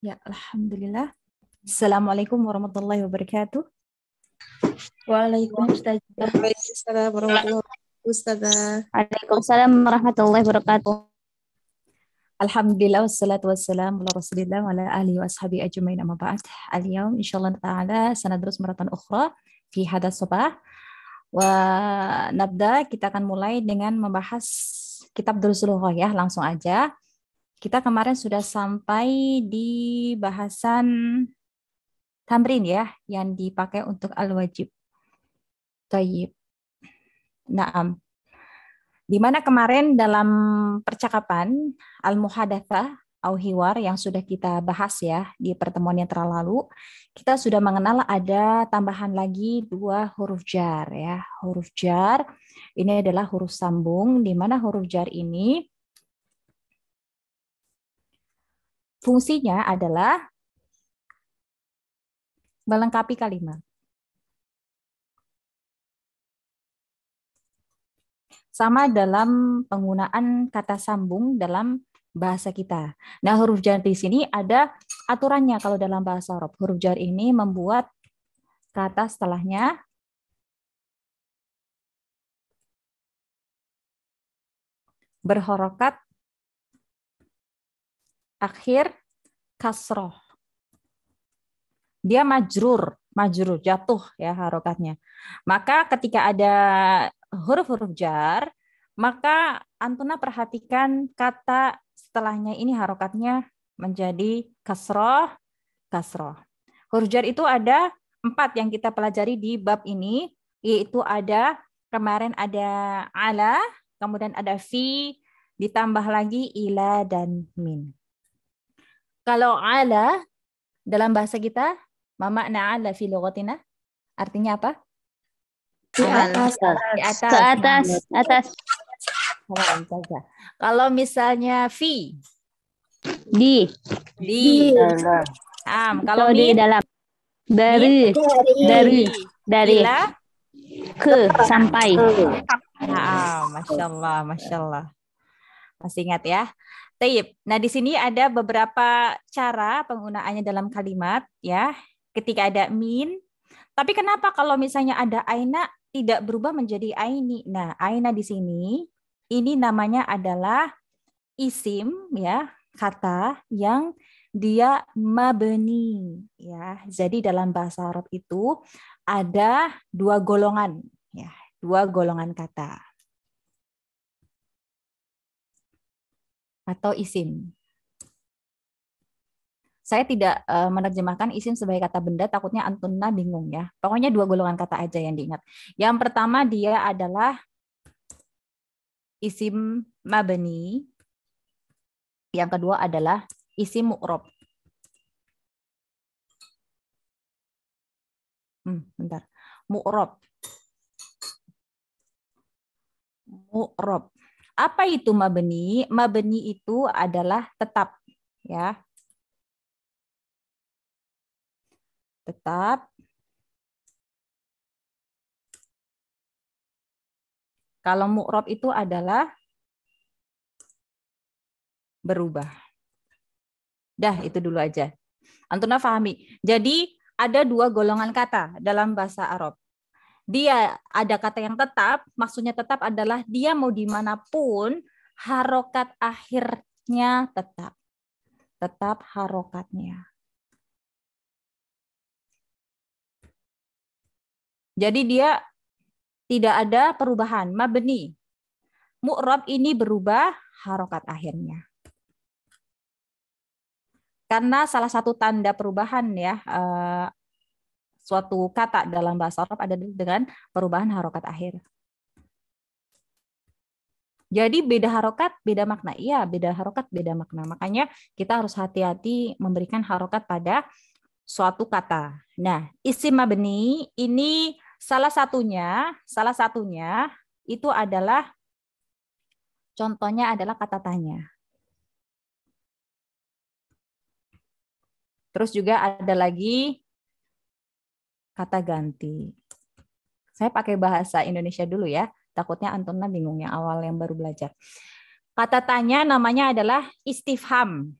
Ya, Alhamdulillah. Assalamualaikum warahmatullahi wabarakatuh. Waalaikumsalam warahmatullahi wabarakatuh. Waalaikumsalam warahmatullahi wabarakatuh. Alhamdulillah wassalatu wassalamu ala Rasulillah wa ala alihi wa ajmain amma ba'd. Al-yawm insyaallah ta'ala maratan ukhra hada هذا Wa Nabda, kita akan mulai dengan membahas kitab Durusul ya langsung aja kita kemarin sudah sampai di bahasan tamrin ya yang dipakai untuk al-wajib Tayyib Naam di mana kemarin dalam percakapan al-muhadatsah Auhiwar yang sudah kita bahas ya di pertemuan yang terlalu, kita sudah mengenal ada tambahan lagi dua huruf jar ya. Huruf jar ini adalah huruf sambung di mana huruf jar ini fungsinya adalah melengkapi kalimat. Sama dalam penggunaan kata sambung dalam bahasa kita. Nah, huruf jar di sini ada aturannya kalau dalam bahasa Arab. Huruf jar ini membuat kata setelahnya berhorokat akhir kasroh. Dia majrur, majrur, jatuh ya harokatnya. Maka ketika ada huruf-huruf jar, maka Antuna perhatikan kata setelahnya ini harokatnya menjadi kasroh, kasroh. Huruf jar itu ada empat yang kita pelajari di bab ini, yaitu ada kemarin ada ala, kemudian ada fi, ditambah lagi ila dan min. Kalau ala dalam bahasa kita, mama na ala fi logotina, artinya apa? Di atas, di atas, atas, atas. atas saja. Kalau misalnya V. Di. Di. Am. Kalau di dalam. Dari. Dari. Dari. Ke. Sampai. Ah, Masya Allah. Masya Allah. Masih ingat ya. Taib. Nah, di sini ada beberapa cara penggunaannya dalam kalimat ya. Ketika ada min, tapi kenapa kalau misalnya ada aina tidak berubah menjadi aini? Nah, aina di sini ini namanya adalah isim ya, kata yang dia mabeni, ya. Jadi dalam bahasa Arab itu ada dua golongan ya, dua golongan kata. atau isim. Saya tidak e, menerjemahkan isim sebagai kata benda, takutnya antuna bingung ya. Pokoknya dua golongan kata aja yang diingat. Yang pertama dia adalah isim mabani. Yang kedua adalah isim mu'rob. Hmm, bentar. Mu'rob. Mu'rob. Apa itu mabeni mabeni itu adalah tetap. ya Tetap Kalau mu'rob itu adalah berubah. Dah, itu dulu aja. Antuna fahami. Jadi ada dua golongan kata dalam bahasa Arab. Dia ada kata yang tetap, maksudnya tetap adalah dia mau dimanapun harokat akhirnya tetap. Tetap harokatnya. Jadi dia tidak ada perubahan. Mabni. Mu'rob ini berubah harokat akhirnya. Karena salah satu tanda perubahan ya eh, suatu kata dalam bahasa Arab ada dengan perubahan harokat akhir. Jadi beda harokat, beda makna. Iya, beda harokat, beda makna. Makanya kita harus hati-hati memberikan harokat pada suatu kata. Nah, isim mabni ini Salah satunya, salah satunya itu adalah contohnya adalah kata tanya. Terus juga ada lagi kata ganti. Saya pakai bahasa Indonesia dulu ya, takutnya Antona bingung yang awal yang baru belajar. Kata tanya namanya adalah istifham.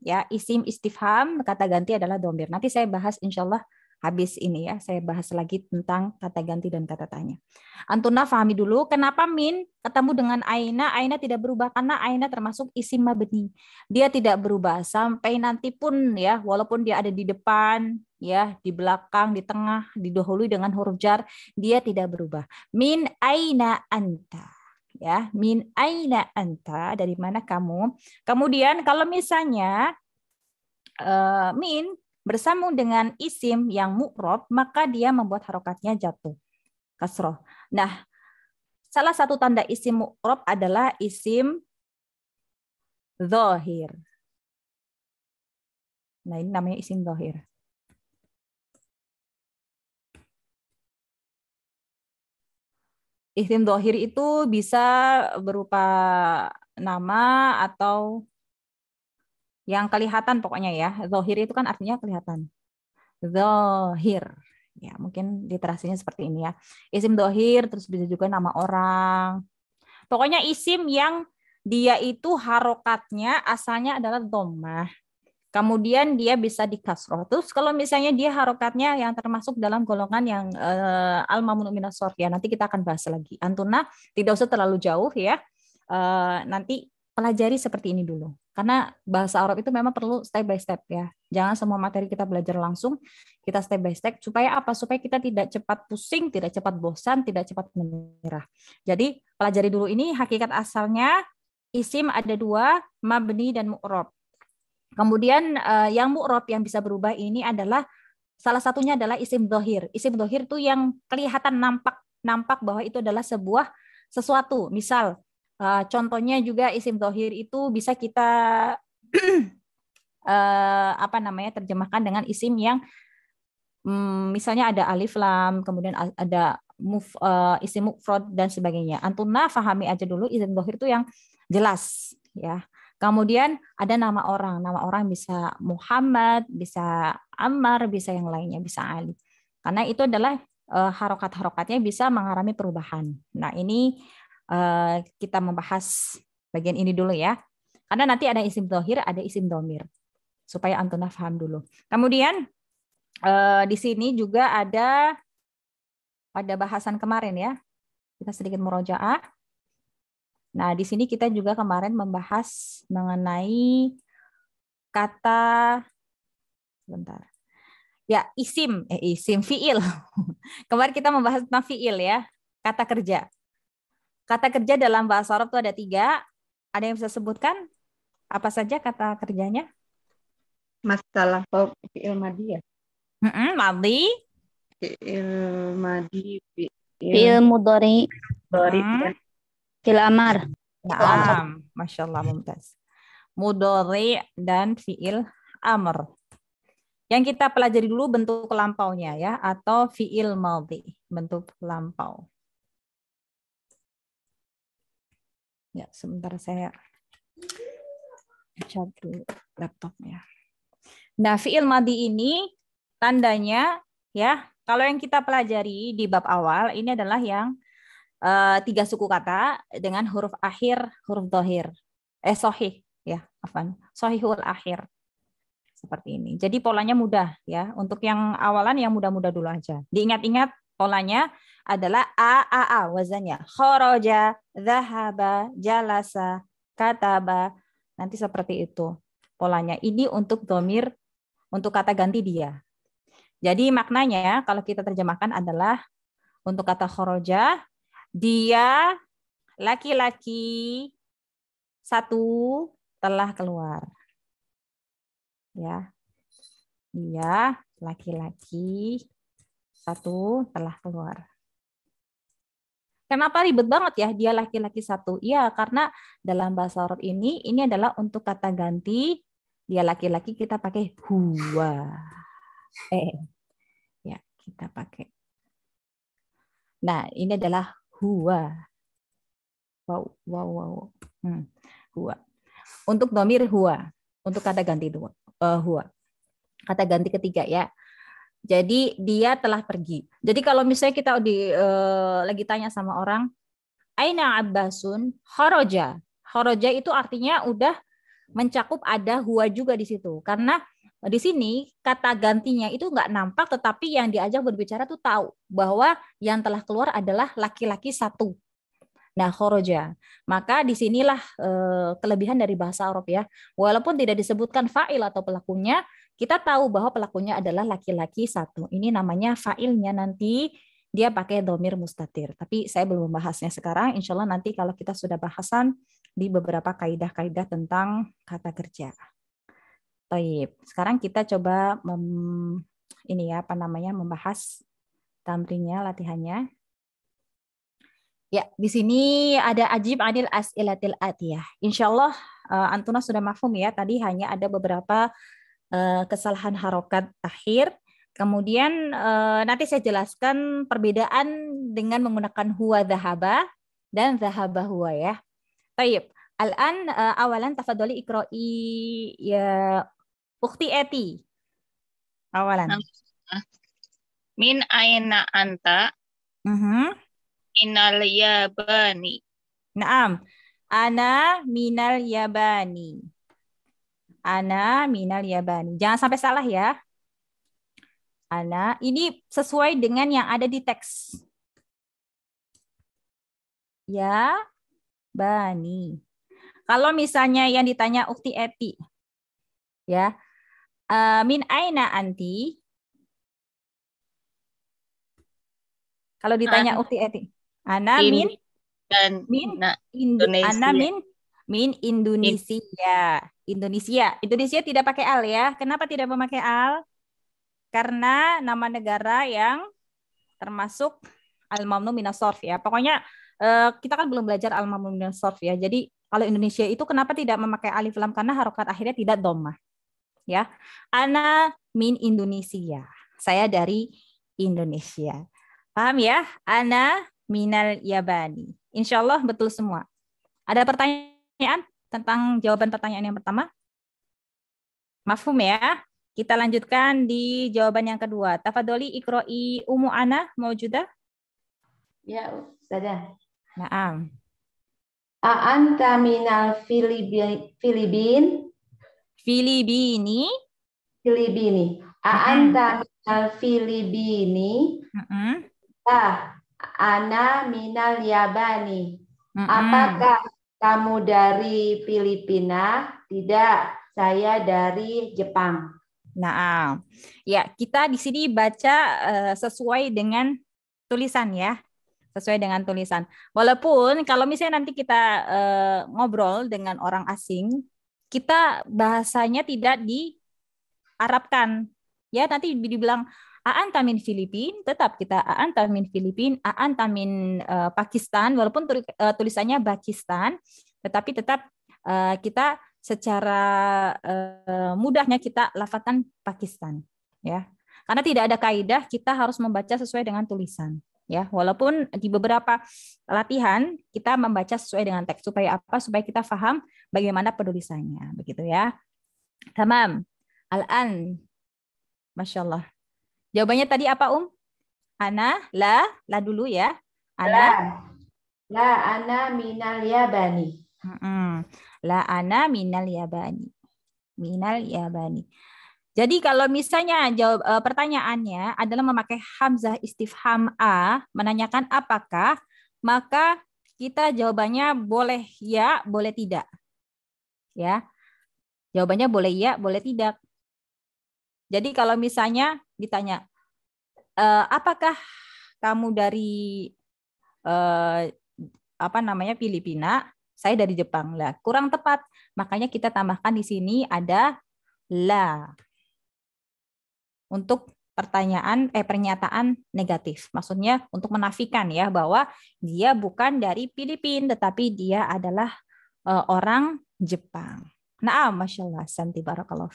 Ya, isim istifham, kata ganti adalah domir. Nanti saya bahas insya Allah habis ini ya saya bahas lagi tentang kata ganti dan kata tanya. Antuna fahami dulu kenapa min ketemu dengan Aina, Aina tidak berubah karena Aina termasuk isim mabni. Dia tidak berubah sampai nanti pun ya walaupun dia ada di depan ya di belakang di tengah didahului dengan huruf jar dia tidak berubah. Min Aina anta ya min aina anta dari mana kamu kemudian kalau misalnya uh, min bersambung dengan isim yang mu'rob, maka dia membuat harokatnya jatuh. Kasroh. Nah, salah satu tanda isim mu'rob adalah isim zohir. Nah, ini namanya isim zohir. Isim zohir itu bisa berupa nama atau yang kelihatan pokoknya ya. Zohir itu kan artinya kelihatan. Zohir. Ya, mungkin literasinya seperti ini ya. Isim zohir, terus bisa juga nama orang. Pokoknya isim yang dia itu harokatnya asalnya adalah domah. Kemudian dia bisa dikasroh. Terus kalau misalnya dia harokatnya yang termasuk dalam golongan yang uh, eh, al mamun ya nanti kita akan bahas lagi. Antuna tidak usah terlalu jauh ya. Uh, nanti pelajari seperti ini dulu. Karena bahasa Arab itu memang perlu step by step ya. Jangan semua materi kita belajar langsung, kita step by step supaya apa? Supaya kita tidak cepat pusing, tidak cepat bosan, tidak cepat menyerah. Jadi pelajari dulu ini hakikat asalnya isim ada dua, mabni dan mu'rob. Kemudian eh, yang mu'rob yang bisa berubah ini adalah salah satunya adalah isim dohir. Isim dohir itu yang kelihatan nampak nampak bahwa itu adalah sebuah sesuatu. Misal Uh, contohnya juga isim dohir itu bisa kita uh, apa namanya terjemahkan dengan isim yang um, misalnya ada alif lam, kemudian ada muf, uh, isim mufrad dan sebagainya. Antuna fahami aja dulu isim dohir itu yang jelas ya. Kemudian ada nama orang. Nama orang bisa Muhammad, bisa Ammar, bisa yang lainnya, bisa Ali. Karena itu adalah harokat-harokatnya bisa mengalami perubahan. Nah ini Eh, kita membahas bagian ini dulu ya. Karena nanti ada isim dohir, ada isim domir. Supaya Antona paham dulu. Kemudian eh, di sini juga ada pada bahasan kemarin ya. Kita sedikit merojaah. Nah, di sini kita juga kemarin membahas mengenai kata sebentar. Ya, isim, eh isim fiil. Kemarin kita membahas tentang fiil ya, kata kerja. Kata kerja dalam bahasa Arab itu ada tiga. Ada yang bisa sebutkan? Apa saja kata kerjanya? Masalah fi'il ya? Mm -mm, madi. Fi'il madi. Fi'il mudori. Mudori. Hmm. Ya. Fi'il amar. Ya, amar, Masya Allah, Mumtaz. Mudori dan fi'il amar. Yang kita pelajari dulu bentuk lampaunya ya, atau fi'il madi bentuk lampau. Ya, sebentar saya dulu laptopnya. Nah, fiil madi ini tandanya ya, kalau yang kita pelajari di bab awal ini adalah yang uh, tiga suku kata dengan huruf akhir, huruf dohir. Eh, sohih ya, afan. Sohihul akhir. Seperti ini. Jadi polanya mudah ya. Untuk yang awalan yang mudah-mudah dulu aja. Diingat-ingat polanya adalah a a a wazannya. Khoroja, zahaba, jalasa, kataba. Nanti seperti itu polanya. Ini untuk domir, untuk kata ganti dia. Jadi maknanya kalau kita terjemahkan adalah untuk kata khoroja, dia laki-laki satu telah keluar. Ya. Dia laki-laki satu telah keluar. Kenapa ribet banget ya dia laki-laki satu? Ya karena dalam bahasa Arab ini ini adalah untuk kata ganti dia laki-laki kita pakai huwa. Eh. Ya, kita pakai. Nah, ini adalah huwa. Wow, wow, wow. Hmm, huwa. Untuk domir huwa, untuk kata ganti dua, uh, eh, huwa. Kata ganti ketiga ya. Jadi dia telah pergi. Jadi kalau misalnya kita di, uh, lagi tanya sama orang, Aina Abbasun Horoja. Horoja itu artinya udah mencakup ada huwa juga di situ. Karena di sini kata gantinya itu nggak nampak, tetapi yang diajak berbicara tuh tahu bahwa yang telah keluar adalah laki-laki satu. Nah, horoja. Maka disinilah eh, kelebihan dari bahasa Arab ya. Walaupun tidak disebutkan fa'il atau pelakunya, kita tahu bahwa pelakunya adalah laki-laki satu. Ini namanya failnya nanti dia pakai domir mustatir. Tapi saya belum membahasnya sekarang. Insya Allah nanti kalau kita sudah bahasan di beberapa kaidah-kaidah tentang kata kerja. Toib. Sekarang kita coba mem, ini ya apa namanya membahas tamrinnya latihannya. Ya, di sini ada ajib adil as as'ilatil atiyah. Insya Allah eh, Antuna sudah mafhum ya. Tadi hanya ada beberapa Eh, kesalahan harokat akhir. Kemudian eh, nanti saya jelaskan perbedaan dengan menggunakan huwa zahaba dan zahaba huwa ya. Baik. Al-an eh, awalan tafadoli ikro'i ya ukti eti. Awalan. Min aina anta. Uh mhm. -huh. Minal yabani. Naam. Ana minal yabani. Ana minal yabani. Jangan sampai salah ya. Ana, ini sesuai dengan yang ada di teks. Ya, bani. Kalau misalnya yang ditanya ukti eti, ya, uh, min aina anti. Kalau ditanya ukti eti, ana min min Indonesia. Ana min Min Indonesia. Indonesia. Indonesia tidak pakai al ya. Kenapa tidak memakai al? Karena nama negara yang termasuk al-mamnu minasorf ya. Pokoknya eh, kita kan belum belajar al-mamnu minasorf ya. Jadi kalau Indonesia itu kenapa tidak memakai alif lam karena harokat akhirnya tidak domah. Ya. Ana min Indonesia. Saya dari Indonesia. Paham ya? Ana minal yabani. Insya Allah betul semua. Ada pertanyaan pertanyaan tentang jawaban pertanyaan yang pertama? Mafhum ya. Kita lanjutkan di jawaban yang kedua. Tafadoli ikroi umu ana maujuda? Ya, Ustazah. Naam. A'anta minal Filipin? Filipini? Filipini. A'anta minal Filipini? Ah, ana minal Yabani. Apakah kamu dari Filipina? Tidak, saya dari Jepang. Nah, ya kita di sini baca eh, sesuai dengan tulisan ya, sesuai dengan tulisan. Walaupun kalau misalnya nanti kita eh, ngobrol dengan orang asing, kita bahasanya tidak diarabkan, ya nanti dibilang Aantamin Filipin, tetap kita Aantamin Filipin, Aantamin uh, eh, Pakistan, walaupun uh, tulisannya Pakistan, tetapi tetap uh, kita secara uh, mudahnya kita lafatan Pakistan, ya. Karena tidak ada kaidah, kita harus membaca sesuai dengan tulisan, ya. Walaupun di beberapa latihan kita membaca sesuai dengan teks supaya apa? Supaya kita paham bagaimana penulisannya, begitu ya. Tamam. Al-an. Masya Allah. Jawabannya tadi apa, Um? Ana, la, la dulu ya. Ana. La, la ana minal yabani. Hmm. La ana minal yabani. Minal yabani. Jadi kalau misalnya jawab e, pertanyaannya adalah memakai hamzah istifham a menanyakan apakah, maka kita jawabannya boleh ya, boleh tidak. Ya. Jawabannya boleh ya, boleh tidak. Jadi kalau misalnya ditanya e, apakah kamu dari e, apa namanya Filipina, saya dari Jepang lah. Kurang tepat. Makanya kita tambahkan di sini ada la. Untuk pertanyaan eh pernyataan negatif. Maksudnya untuk menafikan ya bahwa dia bukan dari Filipina tetapi dia adalah eh, orang Jepang. Nah, Masya Allah, Santi Barakallahu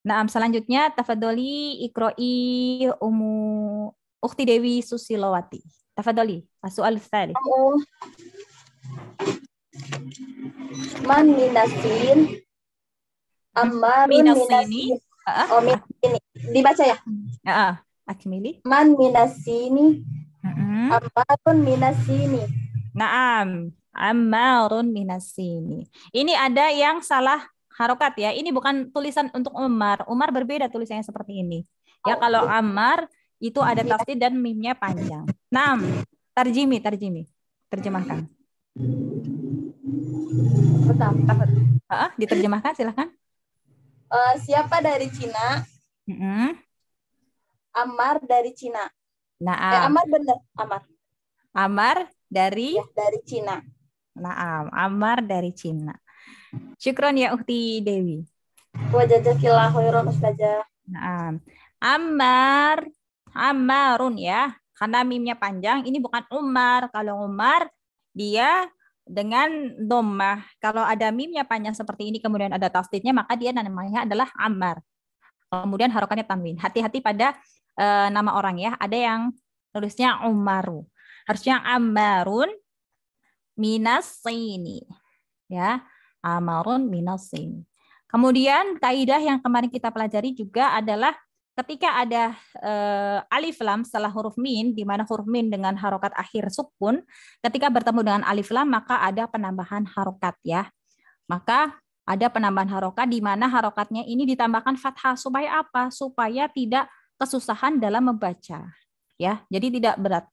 Nah, selanjutnya tafadoli ikroi umu Ukti Dewi Susilowati. Tafadoli, soal tadi. Man minasin amma minasini. Oh, minasini. Dibaca ya? Heeh. Akmili. Man minasini Ammarun minasini. Naam. Ammarun minasini. Ini ada yang salah harokat ya. Ini bukan tulisan untuk Umar. Umar berbeda tulisannya seperti ini. Ya oh. kalau Amar itu ada tafsir dan mimnya panjang. Nam, Tarjimi, tarjimi. Terjemahkan. Ah, diterjemahkan silahkan. Uh, eh, siapa dari Cina? Mm -hmm. Amar dari Cina. Nah, eh, Amar benar, Amar. Amar dari ya, dari Cina. Nah, Amar dari Cina. Syukron ya Ukti Dewi. Wa jazakillah khairan ustazah. Nah, Ammar, Ammarun ya. Karena mimnya panjang, ini bukan Umar. Kalau Umar, dia dengan domah. Kalau ada mimnya panjang seperti ini, kemudian ada tasdidnya, maka dia namanya adalah Ammar. Kemudian harokannya tanwin. Hati-hati pada e, nama orang ya. Ada yang nulisnya Umaru. Harusnya Ammarun minas ini. Ya amarun minasin. Kemudian kaidah yang kemarin kita pelajari juga adalah ketika ada e, alif lam setelah huruf min di mana huruf min dengan harokat akhir sukun ketika bertemu dengan alif lam maka ada penambahan harokat ya. Maka ada penambahan harokat di mana harokatnya ini ditambahkan fathah supaya apa? Supaya tidak kesusahan dalam membaca ya. Jadi tidak berat.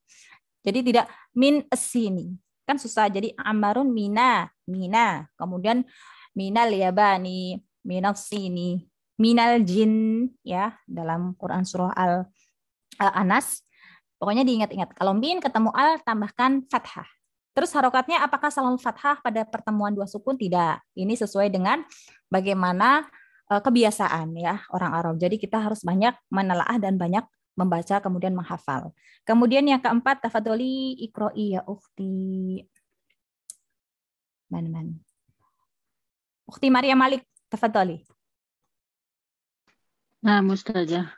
Jadi tidak min sini Kan susah. Jadi Amarun mina, mina. Kemudian minal ya bani minal sini, minal jin ya dalam Quran surah Al, Anas. Pokoknya diingat-ingat. Kalau min ketemu al tambahkan fathah. Terus harokatnya apakah salam fathah pada pertemuan dua sukun? Tidak. Ini sesuai dengan bagaimana eh, kebiasaan ya orang Arab. Jadi kita harus banyak menelaah dan banyak membaca kemudian menghafal. Kemudian yang keempat tafadholi ikro'i ya ukhti. Mana mana. Ukhti Maria Malik tafadholi. Nah, Mustaja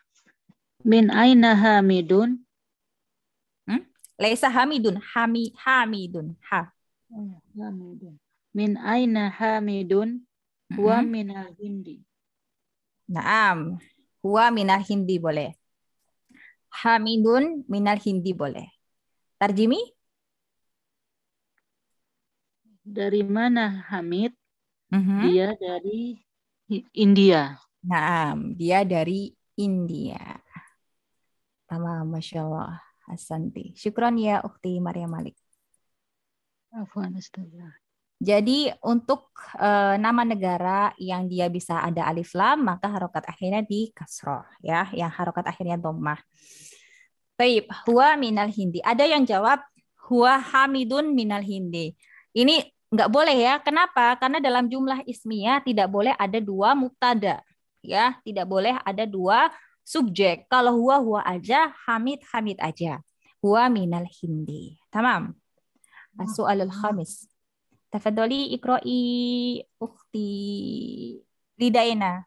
Min aina hamidun? Hmm? Laisa hamidun, hami hamidun, ha. Hamidun. Min aina hamidun? Huwa mm-hmm. al hindi. Naam. Huwa al hindi boleh. Hamidun minal Hindi boleh. Tarjimi? Dari mana Hamid? Mm -hmm. Dia dari India. Nah, dia dari India. Tama, Masya Allah. Asanti. Syukron ya Ukti Maria Malik. Afwan, astagfirullah. Jadi untuk e, nama negara yang dia bisa ada alif lam maka harokat akhirnya di kasroh ya, yang harokat akhirnya domah. Taib, huwa minal hindi. Ada yang jawab huwa hamidun minal hindi. Ini nggak boleh ya. Kenapa? Karena dalam jumlah ismiyah tidak boleh ada dua mutada Ya, tidak boleh ada dua subjek. Kalau huwa huwa aja, hamid hamid aja. Huwa minal hindi. Tamam. Asu sualul khamis. Tafadoli ikro'i ukti lidaina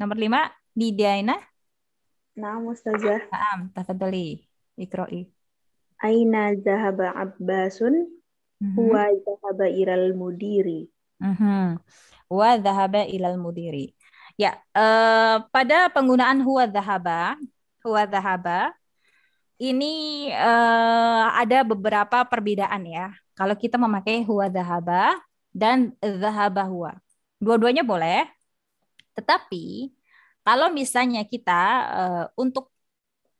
Nomor lima, Lidaina. Nah, Mustazah. tafadoli. Ikro'i. Aina zahaba Abbasun, mm-hmm. huwa zahaba ilal mudiri. Mm-hmm. Wa zahaba ilal mudiri. Ya, eh, pada penggunaan huwa zahaba, huwa zahaba, ini uh, ada beberapa perbedaan ya. Kalau kita memakai huwa zahaba dan zahaba huwa. Dua-duanya boleh. Tetapi kalau misalnya kita uh, untuk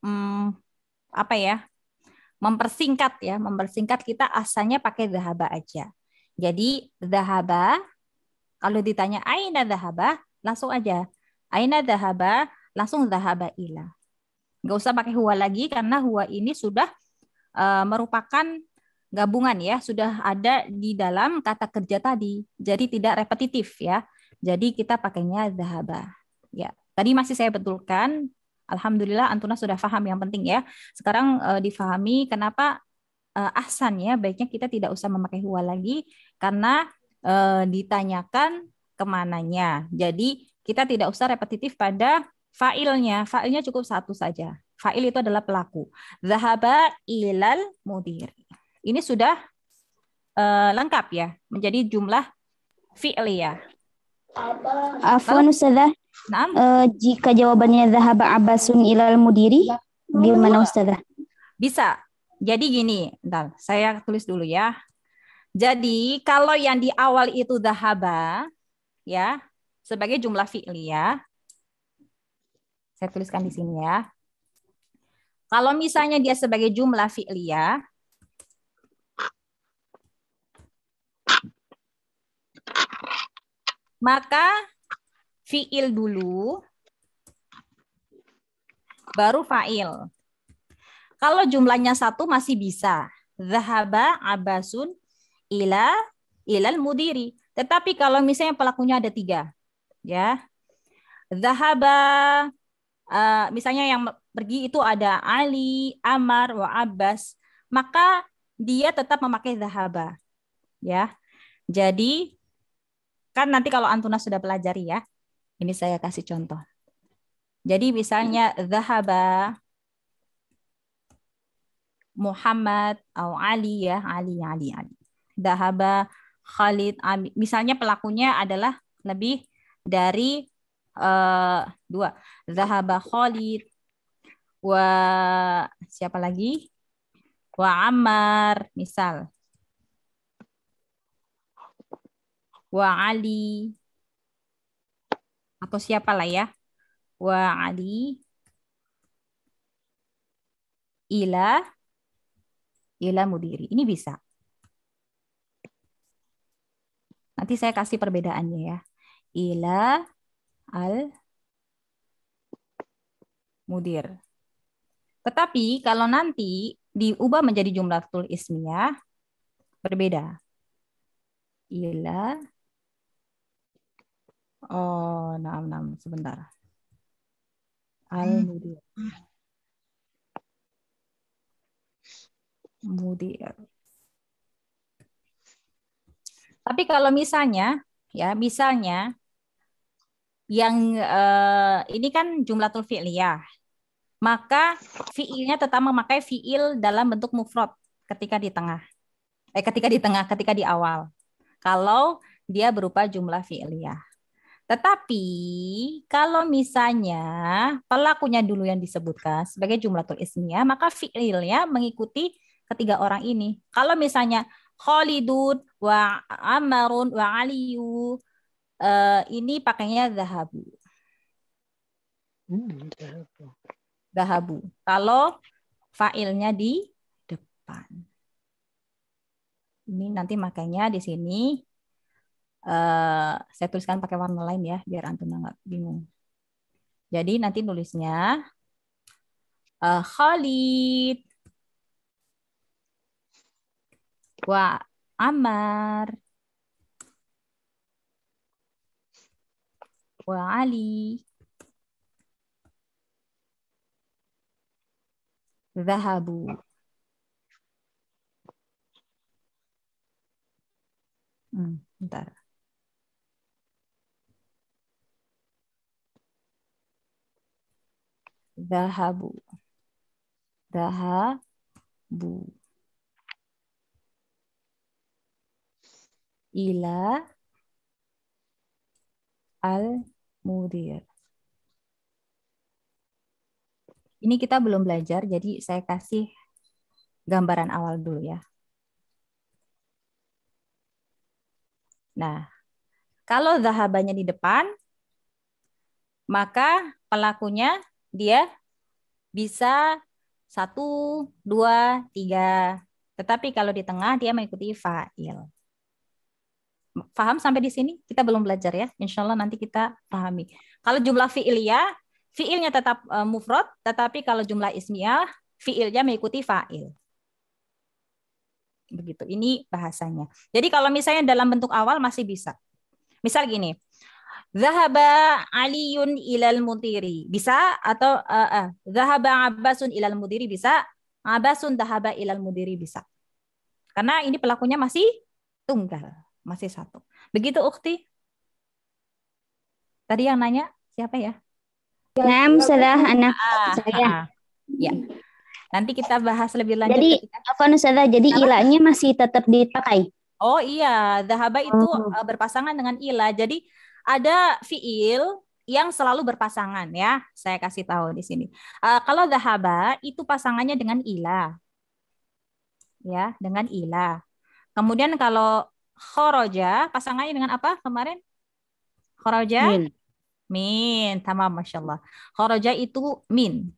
um, apa ya? mempersingkat ya, mempersingkat kita asalnya pakai zahaba aja. Jadi zahaba kalau ditanya aina zahaba langsung aja aina zahaba langsung zahaba ilah. Nggak usah pakai hua lagi karena hua ini sudah uh, merupakan gabungan ya, sudah ada di dalam kata kerja tadi. Jadi tidak repetitif ya. Jadi kita pakainya dahaba. Ya, tadi masih saya betulkan. Alhamdulillah Antuna sudah paham yang penting ya. Sekarang uh, difahami kenapa uh, eh, ahsan ya, baiknya kita tidak usah memakai hua lagi karena uh, ditanyakan kemananya. Jadi kita tidak usah repetitif pada Failnya, failnya cukup satu saja. Fail itu adalah pelaku. Zahaba ilal mudiri. Ini sudah uh, lengkap ya, menjadi jumlah fi'il ya Afwan Ustazah, Naam. Uh, jika jawabannya zahaba abasun ilal mudiri, gimana Ustazah? Bisa. Jadi gini, bentar, saya tulis dulu ya. Jadi kalau yang di awal itu zahaba, ya, sebagai jumlah fi'li ya, saya tuliskan di sini ya. Kalau misalnya dia sebagai jumlah fi'liyah, maka fi'il dulu, baru fa'il. Kalau jumlahnya satu masih bisa. Zahaba abasun ila ilal mudiri. Tetapi kalau misalnya pelakunya ada tiga. ya Zahaba uh, misalnya yang pergi itu ada Ali, Amar, wa Abbas, maka dia tetap memakai zahaba. Ya. Jadi kan nanti kalau Antuna sudah pelajari ya. Ini saya kasih contoh. Jadi misalnya zahaba Muhammad atau Ali ya, Ali Ali Ali. Zahaba Khalid Misalnya pelakunya adalah lebih dari Eh, dua Zahaba Khalid wa siapa lagi? Wa Ammar misal. Wa Ali atau siapa lah ya? Wa Ali ila ila mudiri. Ini bisa. Nanti saya kasih perbedaannya ya. Ila al mudir. Tetapi kalau nanti diubah menjadi jumlah tul ismiyah berbeda. Ila Oh, enam enam sebentar. Al hmm. mudir. Mudir. Tapi kalau misalnya ya, misalnya yang uh, ini kan jumlah jumlatul ya Maka fi'ilnya tetap memakai fi'il dalam bentuk mufrad ketika di tengah. Eh ketika di tengah, ketika di awal. Kalau dia berupa jumlah ya Tetapi kalau misalnya pelakunya dulu yang disebutkan sebagai jumlah ismiyah, maka fi'ilnya mengikuti ketiga orang ini. Kalau misalnya Khalidun wa Amarun wa Aliyu uh, ini pakainya dahabu. Hmm, zahabu. Kalau failnya di depan. Ini nanti makanya di sini uh, saya tuliskan pakai warna lain ya biar antum nggak bingung. Jadi nanti nulisnya uh, Khalid wa Amar وعلي ذهبوا ذهبوا ذهبوا إلى mudir. Ini kita belum belajar, jadi saya kasih gambaran awal dulu ya. Nah, kalau zahabanya di depan, maka pelakunya dia bisa satu, dua, tiga. Tetapi kalau di tengah dia mengikuti fa'il faham sampai di sini? Kita belum belajar ya. Insya Allah nanti kita pahami. Kalau jumlah fi'liyah, fi'ilnya tetap uh, mufrad, tetapi kalau jumlah ismiyah, fi'ilnya mengikuti fa'il. Begitu, ini bahasanya. Jadi kalau misalnya dalam bentuk awal masih bisa. Misal gini, Zahaba aliun ilal mutiri. Bisa atau uh, uh, Zahaba Abbasun ilal mutiri bisa. Abbasun Zahaba ilal mutiri bisa. Karena ini pelakunya masih tunggal masih satu. Begitu Ukti? Tadi yang nanya siapa ya? Nam salah anak ah. saya. ya. Nanti kita bahas lebih lanjut. Jadi, apa Ustazah, jadi Apa? masih tetap dipakai? Oh iya, zahaba itu oh. Eh, berpasangan dengan ilah. Jadi ada fiil yang selalu berpasangan ya. Saya kasih tahu di sini. Uh, kalau zahaba itu pasangannya dengan ilah. Ya, dengan ilah. Kemudian kalau khoroja pasangannya dengan apa kemarin? Khoroja min. Min, tamam Masya Allah. Khoroja itu min.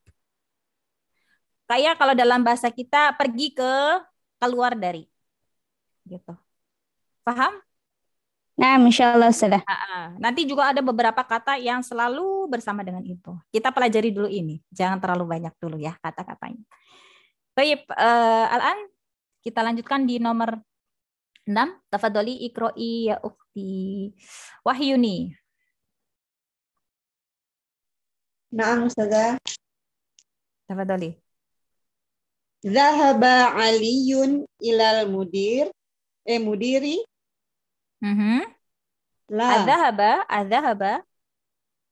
Kayak kalau dalam bahasa kita pergi ke keluar dari. Gitu. Paham? Nah, Masya Allah sudah. Nanti juga ada beberapa kata yang selalu bersama dengan itu. Kita pelajari dulu ini. Jangan terlalu banyak dulu ya kata-katanya. Baik, uh, Al-An, kita lanjutkan di nomor Enam, tafadoli ikro'i ya ukti. Wahyuni. Naam, Ustazah. Tafadoli. Zahaba Aliyun ilal mudir. Eh, mudiri. Mm -hmm. La. Azahaba, azahaba.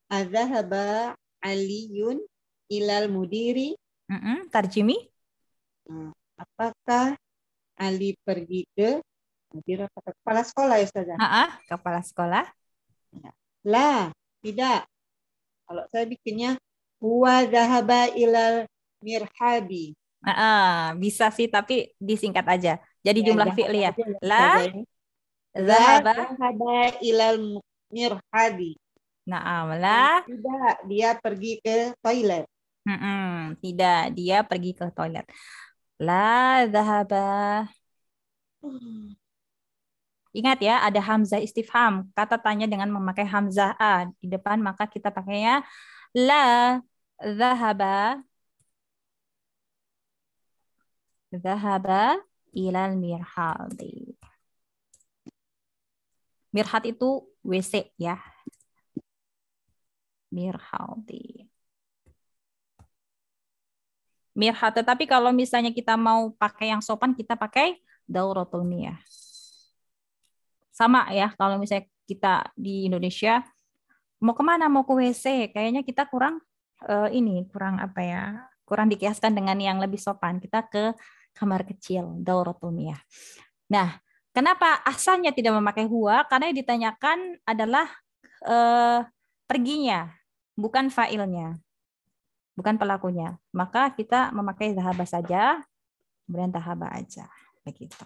Azahaba Aliyun ilal mudiri. Mm -hmm. Tarjimi. Nah, apakah Ali pergi ke Mudir kepala sekolah ya saja. Ah, kepala sekolah. Ya. Lah, tidak. Kalau saya bikinnya huwa dahaba ilal mirhabi. Ah, bisa sih tapi disingkat aja. Jadi ya, jumlah fi'il ya. La Zahaba ilal mirhabi. Nah, la tidak dia pergi ke toilet. Mm -mm, tidak, dia pergi ke toilet. La dahaba. Hmm. Ingat ya, ada hamzah istifham. Kata tanya dengan memakai hamzah a di depan, maka kita pakainya la zahaba zahaba ilal mirhadi. Mirhad itu WC ya. Mirhadi. Mirhad. Tetapi kalau misalnya kita mau pakai yang sopan, kita pakai dauratul ya sama ya kalau misalnya kita di Indonesia mau kemana mau ke WC kayaknya kita kurang uh, ini kurang apa ya kurang dikiaskan dengan yang lebih sopan kita ke kamar kecil ya Nah kenapa asalnya tidak memakai huwa karena yang ditanyakan adalah uh, perginya bukan failnya bukan pelakunya maka kita memakai zahaba saja kemudian tahaba aja begitu